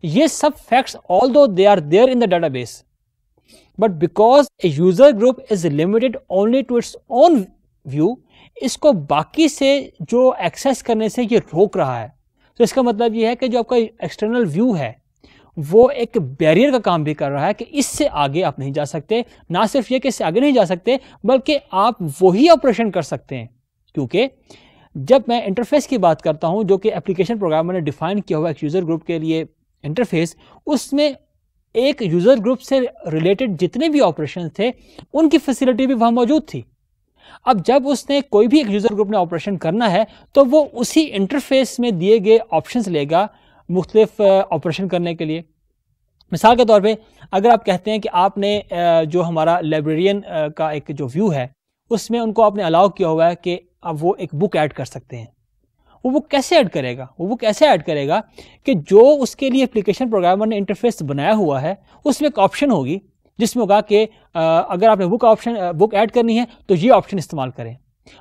ये सब facts although they are there in the database but because a user group is limited only to its own view इसको बाकी से जो एक्सेस करने से ये रोक रहा है तो इसका मतलब ये है कि जो आपका एक्सटर्नल व्यू है वो एक बैरियर का काम भी कर रहा है कि इससे आगे आप नहीं जा सकते ना सिर्फ ये कि इससे आगे नहीं जा सकते बल्कि आप वही ऑपरेशन कर सकते हैं क्योंकि जब मैं इंटरफेस की बात करता हूं जो कि एप्लीकेशन प्रोग्रामर ने डिफाइन किया हुआ एक यूज़र ग्रुप के लिए इंटरफेस उसमें एक यूज़र ग्रुप से रिलेटेड जितने भी ऑपरेशन थे उनकी फैसिलिटी भी वहां मौजूद थी अब जब उसने कोई भी एक यूज़र ग्रुप ने ऑपरेशन करना है तो वो उसी इंटरफेस में दिए गए ऑप्शंस लेगा मुख्तलिफ ऑपरेशन करने के लिए मिसाल के तौर पे अगर आप कहते हैं कि आपने जो हमारा लाइब्रेरियन का एक जो व्यू है उसमें उनको आपने अलाउ किया हुआ है कि अब वो एक बुक ऐड कर सकते हैं वो वो कैसे ऐड करेगा वो कैसे ऐड करेगा कि जो उसके लिए एप्लीकेशन प्रोग्रामर ने इंटरफेस बनाया हुआ है उसमें एक ऑप्शन होगी जिसमें होगा कि अगर आपने बुक ऑप्शन बुक ऐड करनी है तो ये ऑप्शन इस्तेमाल करें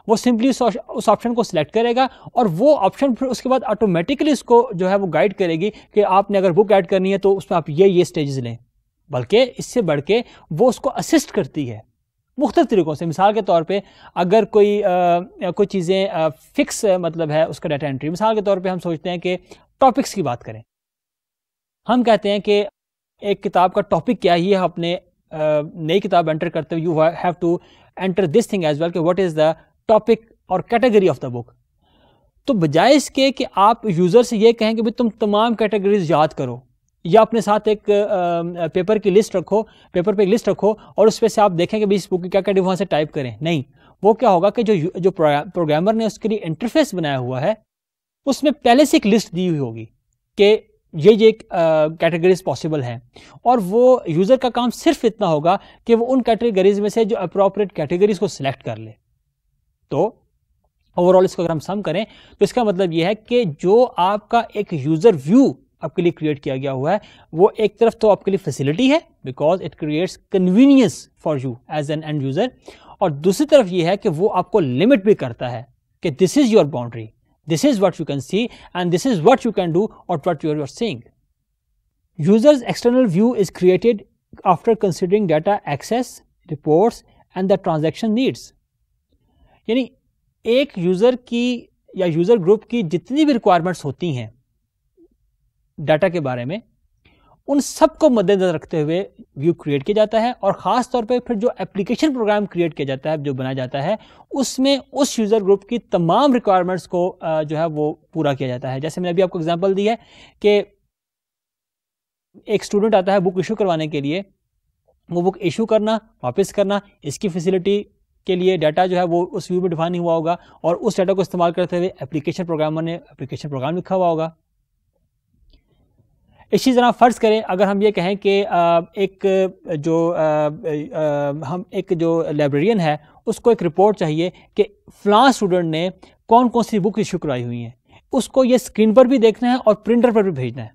वो सिंपली उस ऑप्शन को सिलेक्ट करेगा और वो ऑप्शन फिर उसके बाद ऑटोमेटिकली उसको जो है वो गाइड करेगी कि आपने अगर बुक ऐड करनी है तो उसमें आप ये ये स्टेजेस लें बल्कि इससे बढ़ के वो उसको असिस्ट करती है मुख्तु तरीक़ों से मिसाल के तौर पर अगर कोई आ, कोई चीज़ें फ़िक्स मतलब है उसका डाटा एंट्री मिसाल के तौर पर हम सोचते हैं कि टॉपिक्स की बात करें हम कहते हैं कि एक किताब का टॉपिक क्या ही है अपने नई किताब एंटर करते हुए you have to enter this thing as well कि व्हाट इज़ द टॉपिक और कैटेगरी ऑफ द बुक तो बजाय इसके कि आप यूज़र से ये कहें कि भाई तुम तमाम कैटेगरीज याद करो या अपने साथ एक पेपर की लिस्ट रखो पेपर पे एक लिस्ट रखो और पर से आप देखें कि इस बुक की क्या क्या वहाँ से टाइप करें नहीं वो क्या होगा कि जो जो प्रोग्रामर ने उसके लिए इंटरफेस बनाया हुआ है उसमें पहले से एक लिस्ट दी हुई होगी कि ये ये कैटेगरीज पॉसिबल हैं और वो यूज़र का काम सिर्फ इतना होगा कि वो उन कैटेगरीज में से जो अप्रोप्रिएट कैटेगरीज को सिलेक्ट कर ले तो ओवरऑल इसको अगर हम सम करें तो इसका मतलब ये है कि जो आपका एक यूज़र व्यू आपके लिए क्रिएट किया गया हुआ है वो एक तरफ तो आपके लिए फैसिलिटी है because it creates convenience for you as an end user और दूसरी तरफ ये है कि वो आपको लिमिट भी करता है कि this is your boundary this is what you can see and this is what you can do और what you are seeing users external view is created after considering data access reports and the transaction needs यानी एक user की या user group की जितनी भी requirements होती हैं डाटा के बारे में उन सब को मद्देनजर रखते हुए व्यू क्रिएट किया जाता है और ख़ास तौर पे फिर जो एप्लीकेशन प्रोग्राम क्रिएट किया जाता है जो बनाया जाता है उसमें उस यूज़र ग्रुप की तमाम रिक्वायरमेंट्स को जो है वो पूरा किया जाता है जैसे मैंने अभी आपको एग्जांपल दी है कि एक स्टूडेंट आता है बुक इशू करवाने के लिए वो बुक इशू करना वापस करना इसकी फैसिलिटी के लिए डाटा जो है वो उस व्यू में डिफाइन हुआ होगा और उस डाटा को इस्तेमाल करते हुए एप्लीकेशन प्रोग्रामर ने एप्लीकेशन प्रोग्राम लिखा हुआ होगा इसी तरह फ़र्ज़ करें अगर हम ये कहें कि एक जो हम एक जो लाइब्रेरियन है उसको एक रिपोर्ट चाहिए कि फ़लाँ स्टूडेंट ने कौन कौन सी बुक इशू कराई हुई हैं उसको ये स्क्रीन पर भी देखना है और प्रिंटर पर भी भेजना है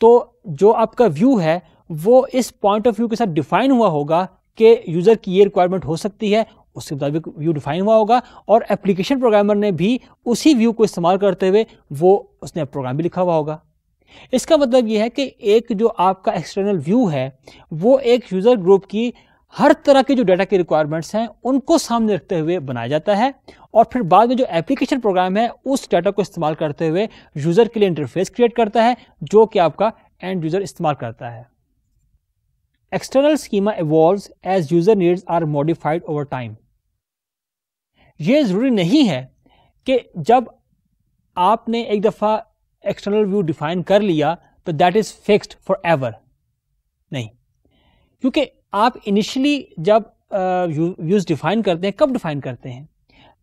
तो जो आपका व्यू है वो इस पॉइंट ऑफ व्यू के साथ डिफाइन हुआ होगा कि यूज़र की ये रिक्वायरमेंट हो सकती है उसके मुताबिक व्यू डिफाइन हुआ होगा और एप्लीकेशन प्रोग्रामर ने भी उसी व्यू को इस्तेमाल करते हुए वो उसने प्रोग्राम भी लिखा हुआ होगा इसका मतलब यह है कि एक जो आपका एक्सटर्नल व्यू है वो एक यूज़र ग्रुप की हर तरह के जो डाटा की रिक्वायरमेंट्स हैं उनको सामने रखते हुए बनाया जाता है और फिर बाद में जो एप्लीकेशन प्रोग्राम है उस डाटा को इस्तेमाल करते हुए यूज़र के लिए इंटरफेस क्रिएट करता है जो कि आपका एंड यूज़र इस्तेमाल करता है external schema evolve as user needs are modified over time ये ज़रूरी नहीं है कि जब आपने एक दफ़ा एक्सटर्नल व्यू डिफाइन कर लिया तो that is fixed forever नहीं क्योंकि आप इनिशियली जब व्यूज uh, डिफाइन करते हैं कब डिफाइन करते हैं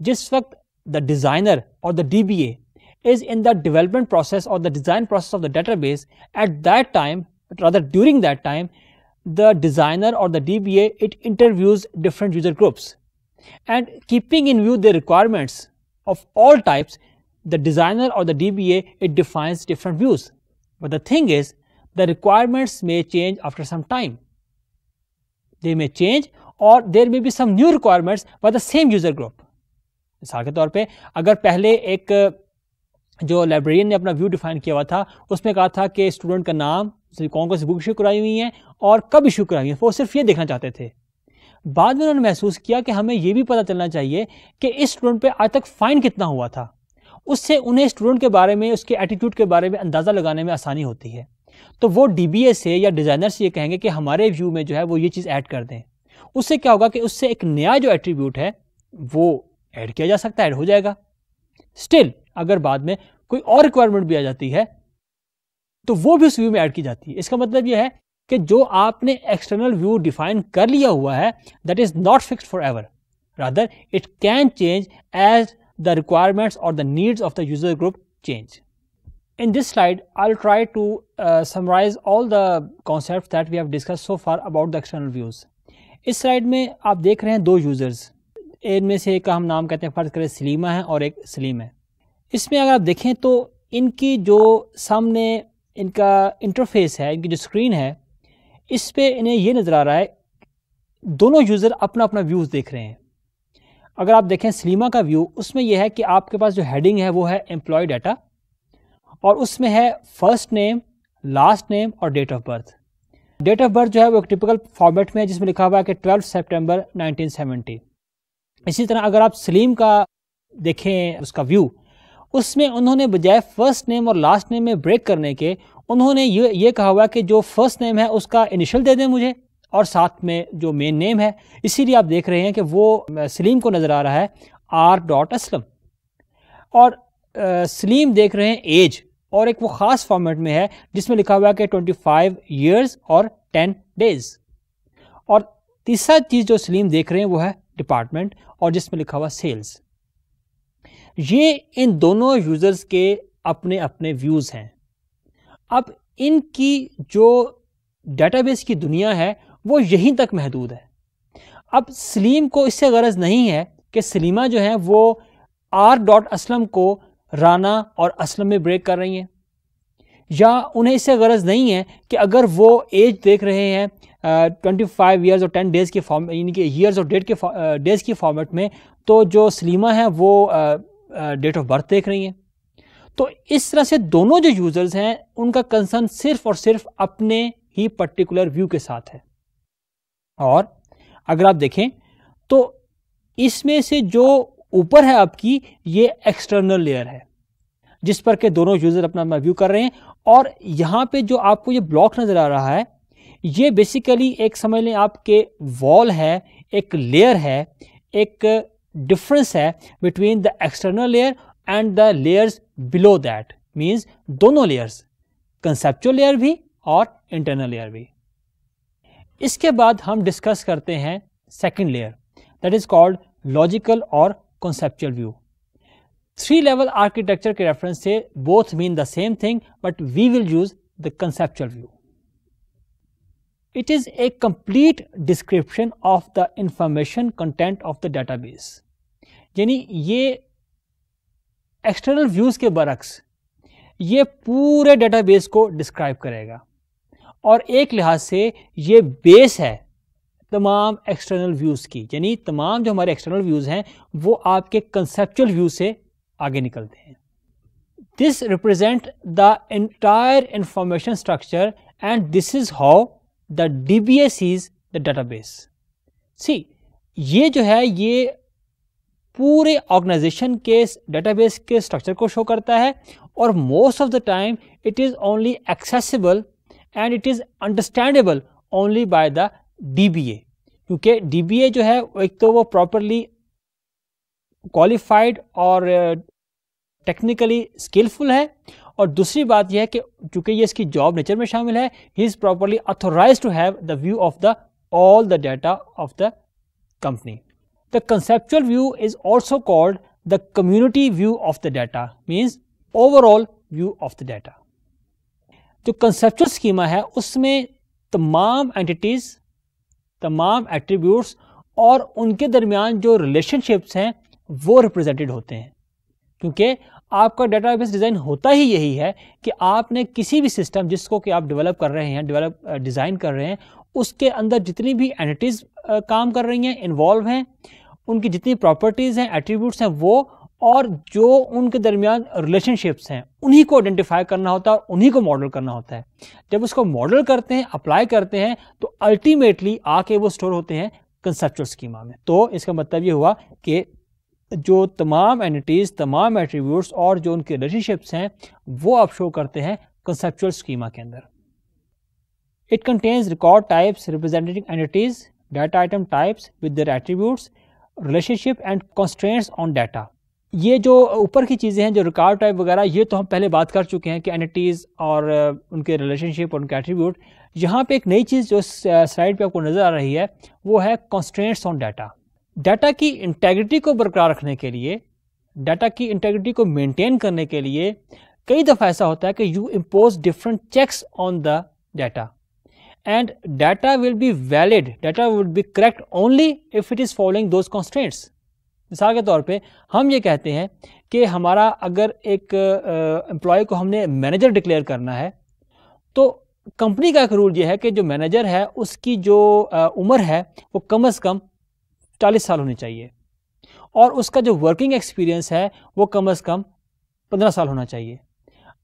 जिस वक्त द डिजाइनर और the D B as in the development process और the design process of the database at that time during that time the designer और the D B A it interviews different user groups and keeping in view the requirements of all types the designer or the DBA, it defines different views. But the thing is, the requirements may change after some time. They may change और देर में भी some new requirements by the same user group मिसाल के तौर पे अगर पहले एक जो लाइब्रेरियन ने अपना व्यू डिफाइन किया हुआ था उसमें कहा था कि स्टूडेंट का नाम कौन कौन सी बुक इशू कराई हुई हैं और कब इशू कराई हुई हैं वो सिर्फ ये देखना चाहते थे बाद में उन्होंने महसूस किया कि हमें ये भी पता चलना चाहिए कि इस स्टूडेंट पे आज तक फाइन कितना हुआ था उससे उन्हें स्टूडेंट के बारे में उसके एटीट्यूड के बारे में अंदाज़ा लगाने में आसानी होती है तो वो डी से या डिज़ाइनर से ये कहेंगे कि हमारे व्यू में जो है वो ये चीज़ ऐड कर दें उससे क्या होगा कि उससे एक नया जो एट्रीब्यूट है वो ऐड किया जा सकता है ऐड हो जाएगा स्टिल अगर बाद में कोई और रिक्वायरमेंट भी आ जाती है तो वो भी उस व्यू में ऐड की जाती है इसका मतलब यह है कि जो आपने एक्सटर्नल व्यू डिफाइन कर लिया हुआ है that is not fix forever rather it can change as the requirements or the needs of the user group change. In this slide, I'll try to uh, summarize all the concepts that we have discussed so far about the external views. इस slide में आप देख रहे हैं दो users इनमें से एक का हम नाम कहते हैं फ़र्ज करें सलीमा है और एक सलीम है इसमें अगर आप देखें तो इनकी जो सामने इनका इंटरफेस है इनकी जो स्क्रीन है इस पर इन्हें ये नज़र आ रहा है दोनों यूज़र अपना अपना व्यूज़ देख रहे हैं अगर आप देखें सलीमा का व्यू उसमें यह है कि आपके पास जो हेडिंग है वो है एम्प्लॉय डाटा और उसमें है फर्स्ट नेम लास्ट नेम और date of birth date of birth जो है वो एक टिपिकल फॉर्मेट में है जिसमें लिखा हुआ है कि 12 सितंबर 1970 इसी तरह अगर आप सलीम का देखें उसका व्यू उसमें उन्होंने बजाय फर्स्ट नेम और लास्ट नेम में ब्रेक करने के उन्होंने ये ये कहा हुआ कि जो फर्स्ट नेम है उसका इनिशियल दे दें मुझे और साथ में जो मेन नेम है इसीलिए आप देख रहे हैं कि वो सलीम को नज़र आ रहा है आर डॉट असलम और आ, सलीम देख रहे हैं एज और एक वो ख़ास फॉर्मेट में है जिसमें लिखा हुआ है कि ट्वेंटी फाइव ईयर्स और टेन डेज और तीसरा चीज़ जो सलीम देख रहे हैं वो है डिपार्टमेंट और जिसमें लिखा हुआ सेल्स ये इन दोनों यूज़र्स के अपने अपने व्यूज़ हैं अब इनकी जो डेटाबेस की दुनिया है वो यहीं तक महदूद है अब सलीम को इससे गरज नहीं है कि सलीमा जो है वो आर डॉट असलम को राना और असलम में ब्रेक कर रही हैं या उन्हें इससे गरज नहीं है कि अगर वो एज देख रहे हैं ट्वेंटी फाइव ईयर्स और टेन डेज़ के फॉर्म यानी कि ईयर्स और डेट के डेज़ के फॉर्मेट में तो जो सलीमा है वो डेट ऑफ बर्थ देख रही हैं तो इस तरह से दोनों जो यूज़र्स हैं उनका कंसर्न सिर्फ और सिर्फ अपने ही पर्टिकुलर व्यू के साथ है और अगर आप देखें तो इसमें से जो ऊपर है आपकी ये एक्सटर्नल लेयर है जिस पर के दोनों यूजर अपना अपना व्यू कर रहे हैं और यहां पे जो आपको ये ब्लॉक नज़र आ रहा है ये बेसिकली एक समझ लें आपके वॉल है एक लेयर है एक डिफरेंस है between the external layer and the layers below that means दोनों लेयर्स कंसेप्चुअल लेयर भी और इंटरनल लेयर भी इसके बाद हम डिस्कस करते हैं second layer that is called logical और conceptual view three level architecture के रेफरेंस से both mean the same thing but we will use the conceptual view it is a complete description of the information content of the database यानी ये external views के बरक्स ये पूरे database को describe करेगा और एक लिहाज से ये बेस है तमाम एक्सटर्नल व्यूज़ की यानी तमाम जो हमारे एक्सटर्नल व्यूज़ हैं वो आपके कंसेप्चुअल व्यू से आगे निकलते हैं this represent the entire information structure and this is how the D B S is the data database see ये जो है ये पूरे ऑर्गेनाइजेशन के बेस के स्ट्रक्चर को शो करता है और most of the time it is only accessible and it is understandable only by the DBA क्योंकि डीबीए जो है एक तो वो प्रॉपरली क्वालिफाइड और टेक्निकली uh, स्किलफुल है और दूसरी बात यह है कि चूंकि ये इसकी जॉब नेचर में शामिल है he is properly authorised to have the view of the all the data of the company the conceptual view is also called the community view of the data means overall view of the data जो conceptual schema है उसमें तमाम entities तमाम attributes और उनके दरमियान जो relationships हैं वो रिप्रेजेंटेड होते हैं क्योंकि आपका डेटाबेस डिज़ाइन होता ही यही है कि आपने किसी भी सिस्टम जिसको कि आप डेवलप कर रहे हैं डेवलप डिज़ाइन कर रहे हैं उसके अंदर जितनी भी एंटिटीज़ काम कर रही हैं इन्वॉल्व हैं उनकी जितनी प्रॉपर्टीज़ हैं एट्रीब्यूट्स हैं वो और जो उनके दरमियान रिलेशनशिप्स हैं उन्हीं को आइडेंटिफाई करना होता है उन्हीं को मॉडल करना होता है जब उसको मॉडल करते हैं अप्लाई करते हैं तो अल्टीमेटली आके वो स्टोर होते हैं कंसेप्चुअल स्कीमा में तो इसका मतलब ये हुआ कि जो तमाम एनिटीज़ तमाम एट्रीब्यूट्स और जो उनके रिलेशनशिप्स हैं वो आप शो करते हैं कंसेप्चुअल स्कीमा के अंदर it contains record types representative entities data item types with their relationship and and on data ये जो ऊपर की चीज़ें हैं जो रिकॉर्ड टाइप वगैरह ये तो हम पहले बात कर चुके हैं कि एनिटीज़ uh, और उनके रिलेशनशिप और उनके एट्रीब्यूट यहाँ पे एक नई चीज़ जो स्लाइड uh, पे आपको नज़र आ रही है वो है कॉन्स्टेंट्स ऑन डाटा डाटा की इंटेग्रिटी को बरकरार रखने के लिए डाटा की इंटेग्रिटी को मेनटेन करने के लिए कई दफ़ा ऐसा होता है कि you impose different checks on the data and data will be valid data will be correct only if it is following those constraints मिसाल के तौर पे हम ये कहते हैं कि हमारा अगर एक एम्प्लॉय को हमने मैनेजर डिक्लेयर करना है तो कंपनी का एक रूल ये है कि जो मैनेजर है उसकी जो उम्र है वो कम अज़ कम चालीस साल होनी चाहिए और उसका जो वर्किंग एक्सपीरियंस है वो कम अज़ कम पंद्रह साल होना चाहिए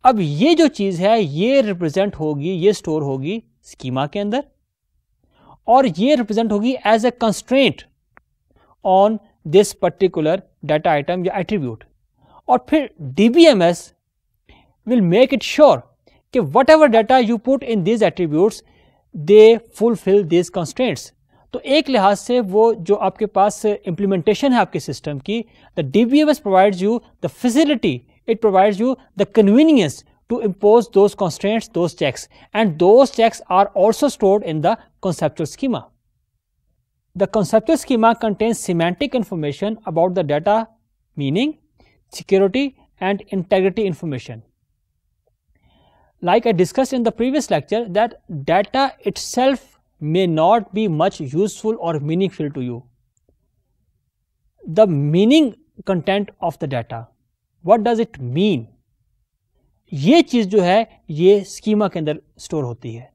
अब ये जो चीज़ है ये रिप्रेजेंट होगी ये स्टोर होगी स्कीमा के अंदर और ये रिप्रेजेंट होगी as a constraint on this particular data item या एट्रीब्यूट और फिर D B M S will make it sure कि whatever data you put in these attribute they fulfil these constraints तो एक लिहाज से वो जो आपके पास इंप्लीमेंटेशन है आपके सिस्टम की the D B M S provides you the facility it provide you the convenience to impose those constraints those checks and those checks are also stored in the conceptual schema The conceptual schema contains semantic information about the data, meaning, security and integrity information. Like I discussed in the previous lecture that data itself may not be much useful or meaningful to you. The meaning content of the data, what does it mean? ye cheez jo hai ye schema ke andar store hoti hai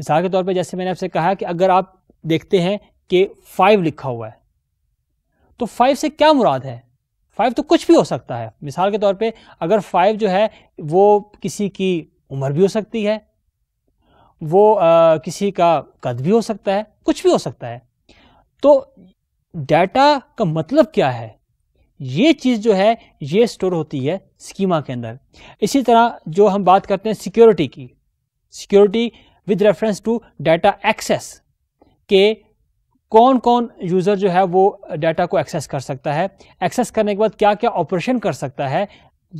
misal ke taur pe jaise maine aap se kaha ki agar aap dekhte hain के five लिखा हुआ है तो five से क्या मुराद है five तो कुछ भी हो सकता है मिसाल के तौर पे अगर फाइव जो है वो किसी की उम्र भी हो सकती है वो आ, किसी का कद भी हो सकता है कुछ भी हो सकता है तो डाटा का मतलब क्या है ये चीज़ जो है ये स्टोर होती है स्कीमा के अंदर इसी तरह जो हम बात करते हैं सिक्योरिटी की security with reference to data access के कौन कौन यूज़र जो है वो डाटा को एक्सेस कर सकता है एक्सेस करने के बाद क्या क्या ऑपरेशन कर सकता है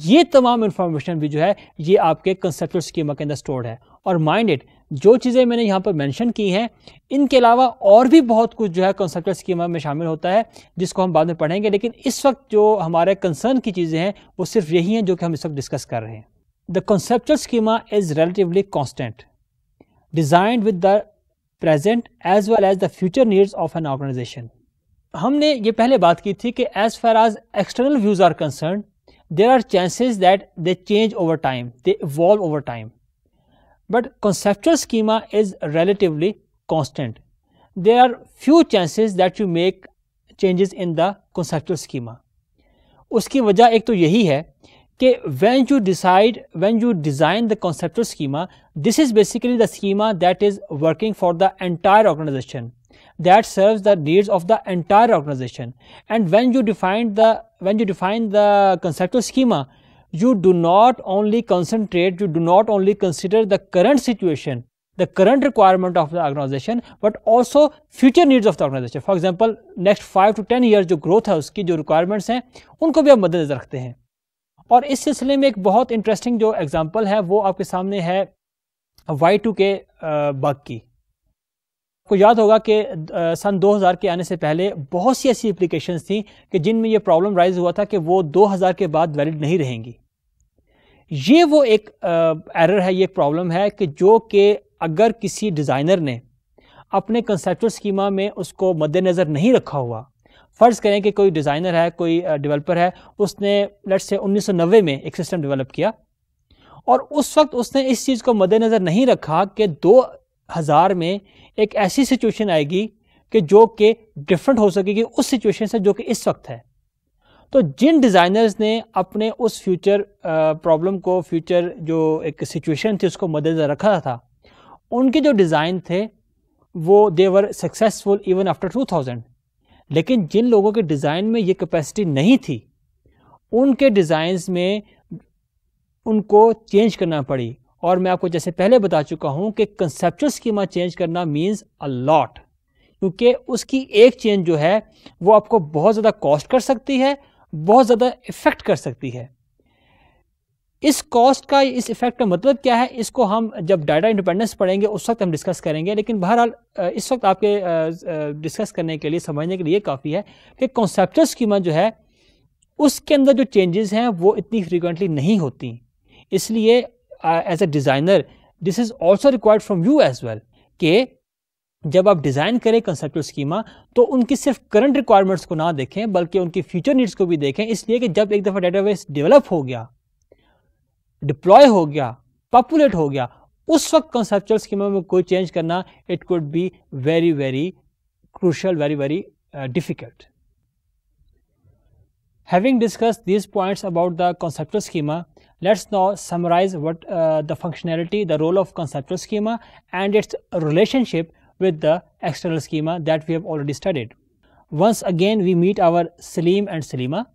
ये तमाम इन्फॉर्मेशन भी जो है ये आपके कंसेप्चुअल स्कीमा के अंदर स्टोर्ड है और माइंड इट जो चीज़ें मैंने यहाँ पर मेंशन की हैं इनके अलावा और भी बहुत कुछ जो है कंसेप्चुअल स्कीमा में शामिल होता है जिसको हम बाद में पढ़ेंगे लेकिन इस वक्त जो हमारे कंसर्न की चीज़ें हैं वो सिर्फ यही हैं जो कि हम इस वक्त डिस्कस कर रहे हैं the conceptual schema is relatively constant designed with the present as well as the future needs of an organisation हमने ये पहले बात की थी कि as far as external views are concern there are chances that they change over time they evolve over time but conceptual schema is relatively constant there are few chances that you make changes in the conceptual schema उसकी वजह एक तो यही है when you decide, when you design the conceptual schema, this is basically the schema that is working for the entire organization that serves the needs of the entire organization and when you define the when you define the conceptual schema you do not only concentrate you do not only consider the current situation the current requirement of the organization but also future needs of the organization for example next 5 to 10 years the growth है उसकी जो requirements हैं उनको भी आप और इस सिलसिले में एक बहुत इंटरेस्टिंग जो एग्जाम्पल है वो आपके सामने है वाई टू के बग की आपको याद होगा कि सन 2000 के आने से पहले बहुत सी ऐसी एप्लीकेशंस थी कि जिनमें यह प्रॉब्लम राइज हुआ था कि वो 2000 के बाद वैलिड नहीं रहेंगी ये वो एक एरर है ये एक प्रॉब्लम है कि जो कि अगर किसी डिज़ाइनर ने अपने कंसेप्चुअल स्कीमा में उसको मद्देनज़र नहीं रखा हुआ फ़र्ज़ करें कि कोई डिज़ाइनर है कोई डेवलपर है उसने लेट्स से 1990 में एक सिस्टम डेवलप किया और उस वक्त उसने इस चीज़ को मद्देनज़र नहीं रखा कि 2000 में एक ऐसी सिचुएशन आएगी कि जो कि डिफरेंट हो सकेगी उस सिचुएशन से जो कि इस वक्त है तो जिन डिज़ाइनर्स ने अपने उस फ्यूचर प्रॉब्लम को फ्यूचर जो एक सिचुएशन थी उसको मद्देनज़र रखा था उनके जो डिज़ाइन थे वो देवर सक्सेसफुल इवन आफ्टर 2000 लेकिन जिन लोगों के डिज़ाइन में ये कैपेसिटी नहीं थी उनके डिज़ाइंस में उनको चेंज करना पड़ी और मैं आपको जैसे पहले बता चुका हूँ कि कंसेप्चुअल स्कीमा चेंज करना मीन्स अ लॉट क्योंकि उसकी एक चेंज जो है वो आपको बहुत ज़्यादा कॉस्ट कर सकती है बहुत ज़्यादा इफ़ेक्ट कर सकती है इस कॉस्ट का इस इफेक्ट का मतलब क्या है इसको हम जब डाटा इंडिपेंडेंस पढ़ेंगे उस वक्त हम डिस्कस करेंगे लेकिन बहरहाल इस वक्त आपके डिस्कस करने के लिए समझने के लिए काफ़ी है कि कॉन्सेप्चुअल स्कीमा जो है उसके अंदर जो चेंजेस हैं वो इतनी फ्रीक्वेंटली नहीं होती इसलिए as a designer this is also required from you as well के जब आप डिज़ाइन करें कंसेप्ट स्कीमा तो उनकी सिर्फ करंट रिक्वायरमेंट्स को ना देखें बल्कि उनकी फ्यूचर नीड्स को भी देखें इसलिए कि जब एक दफ़ा डेटाबेस डेवलप हो गया डिप्लॉय हो गया पॉपुलेट हो गया उस वक्त कंसेप्चुअल स्कीमा में कोई चेंज करना it could very very very crucial very Having discussed these points about the conceptual schema, let's now summarize what uh, the functionality, the role of conceptual schema and its relationship with the external schema that we have already studied. Once again, we meet our Selim and Selima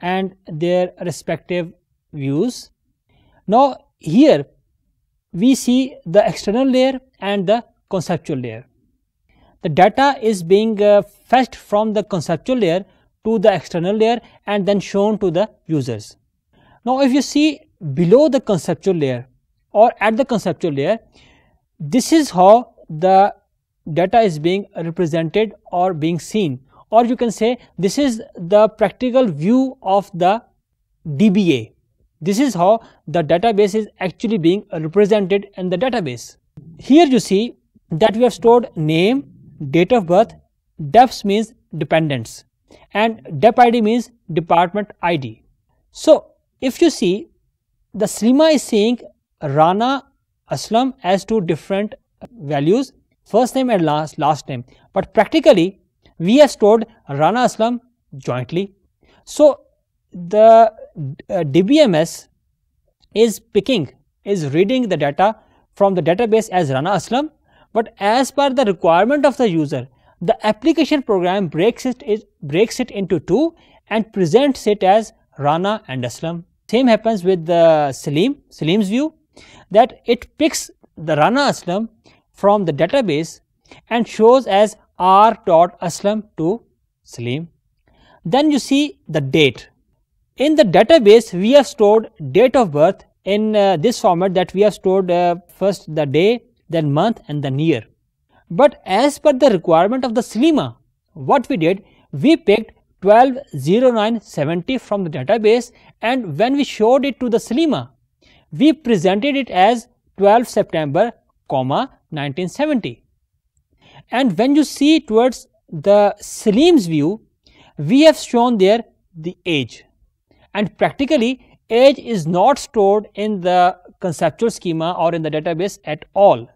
and their respective views now here we see the external layer and the conceptual layer. The data is being uh, fetched from the conceptual layer to the external layer and then shown to the users. Now if you see below the conceptual layer or at the conceptual layer, this is how the data is being represented or being seen or you can say this is the practical view of the DBA this is how the database is actually being represented in the database. Here you see that we have stored name, date of birth, DEPS means dependents and id means department ID. So, if you see the Slima is saying Rana Aslam as two different values first name and last, last name but practically we have stored Rana Aslam jointly. So, the uh, DBMS is picking, is reading the data from the database as Rana Aslam, but as per the requirement of the user, the application program breaks it, is, breaks it into two and presents it as Rana and Aslam. Same happens with the Salim, Salim's view that it picks the Rana Aslam from the database and shows as r.aslam to Salim. Then you see the date in the database, we have stored date of birth in uh, this format that we have stored uh, first the day, then month and then year. But as per the requirement of the cinema, what we did, we picked 120970 from the database and when we showed it to the cinema, we presented it as 12 September, comma 1970. And when you see towards the Selim's view, we have shown there the age and practically age is not stored in the conceptual schema or in the database at all.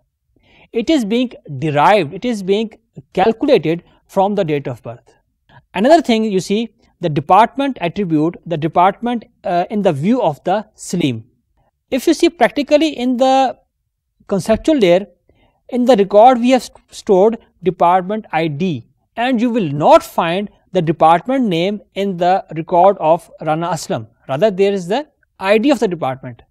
It is being derived, it is being calculated from the date of birth. Another thing you see the department attribute, the department uh, in the view of the SLIM. If you see practically in the conceptual layer, in the record we have st stored department ID and you will not find the department name in the record of Rana Aslam. Rather, there is the ID of the department.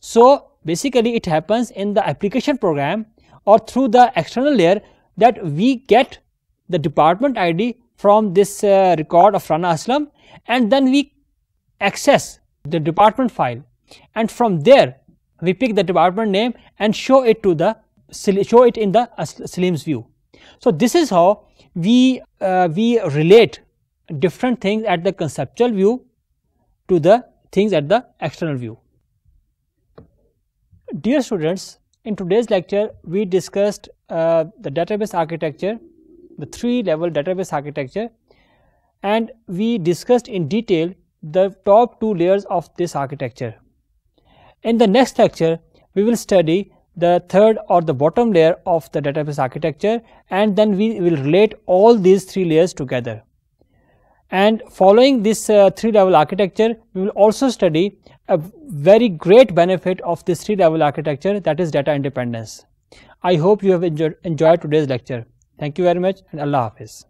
So, basically it happens in the application program or through the external layer that we get the department ID from this uh, record of Rana Aslam and then we access the department file and from there we pick the department name and show it to the show it in the Salim's view. So, this is how we, uh, we relate different things at the conceptual view to the things at the external view. Dear students, in today's lecture, we discussed uh, the database architecture, the three level database architecture and we discussed in detail the top two layers of this architecture. In the next lecture, we will study the third or the bottom layer of the database architecture and then we will relate all these three layers together. And following this uh, three level architecture, we will also study a very great benefit of this three level architecture that is data independence. I hope you have enjoyed, enjoyed today's lecture. Thank you very much and Allah Hafiz.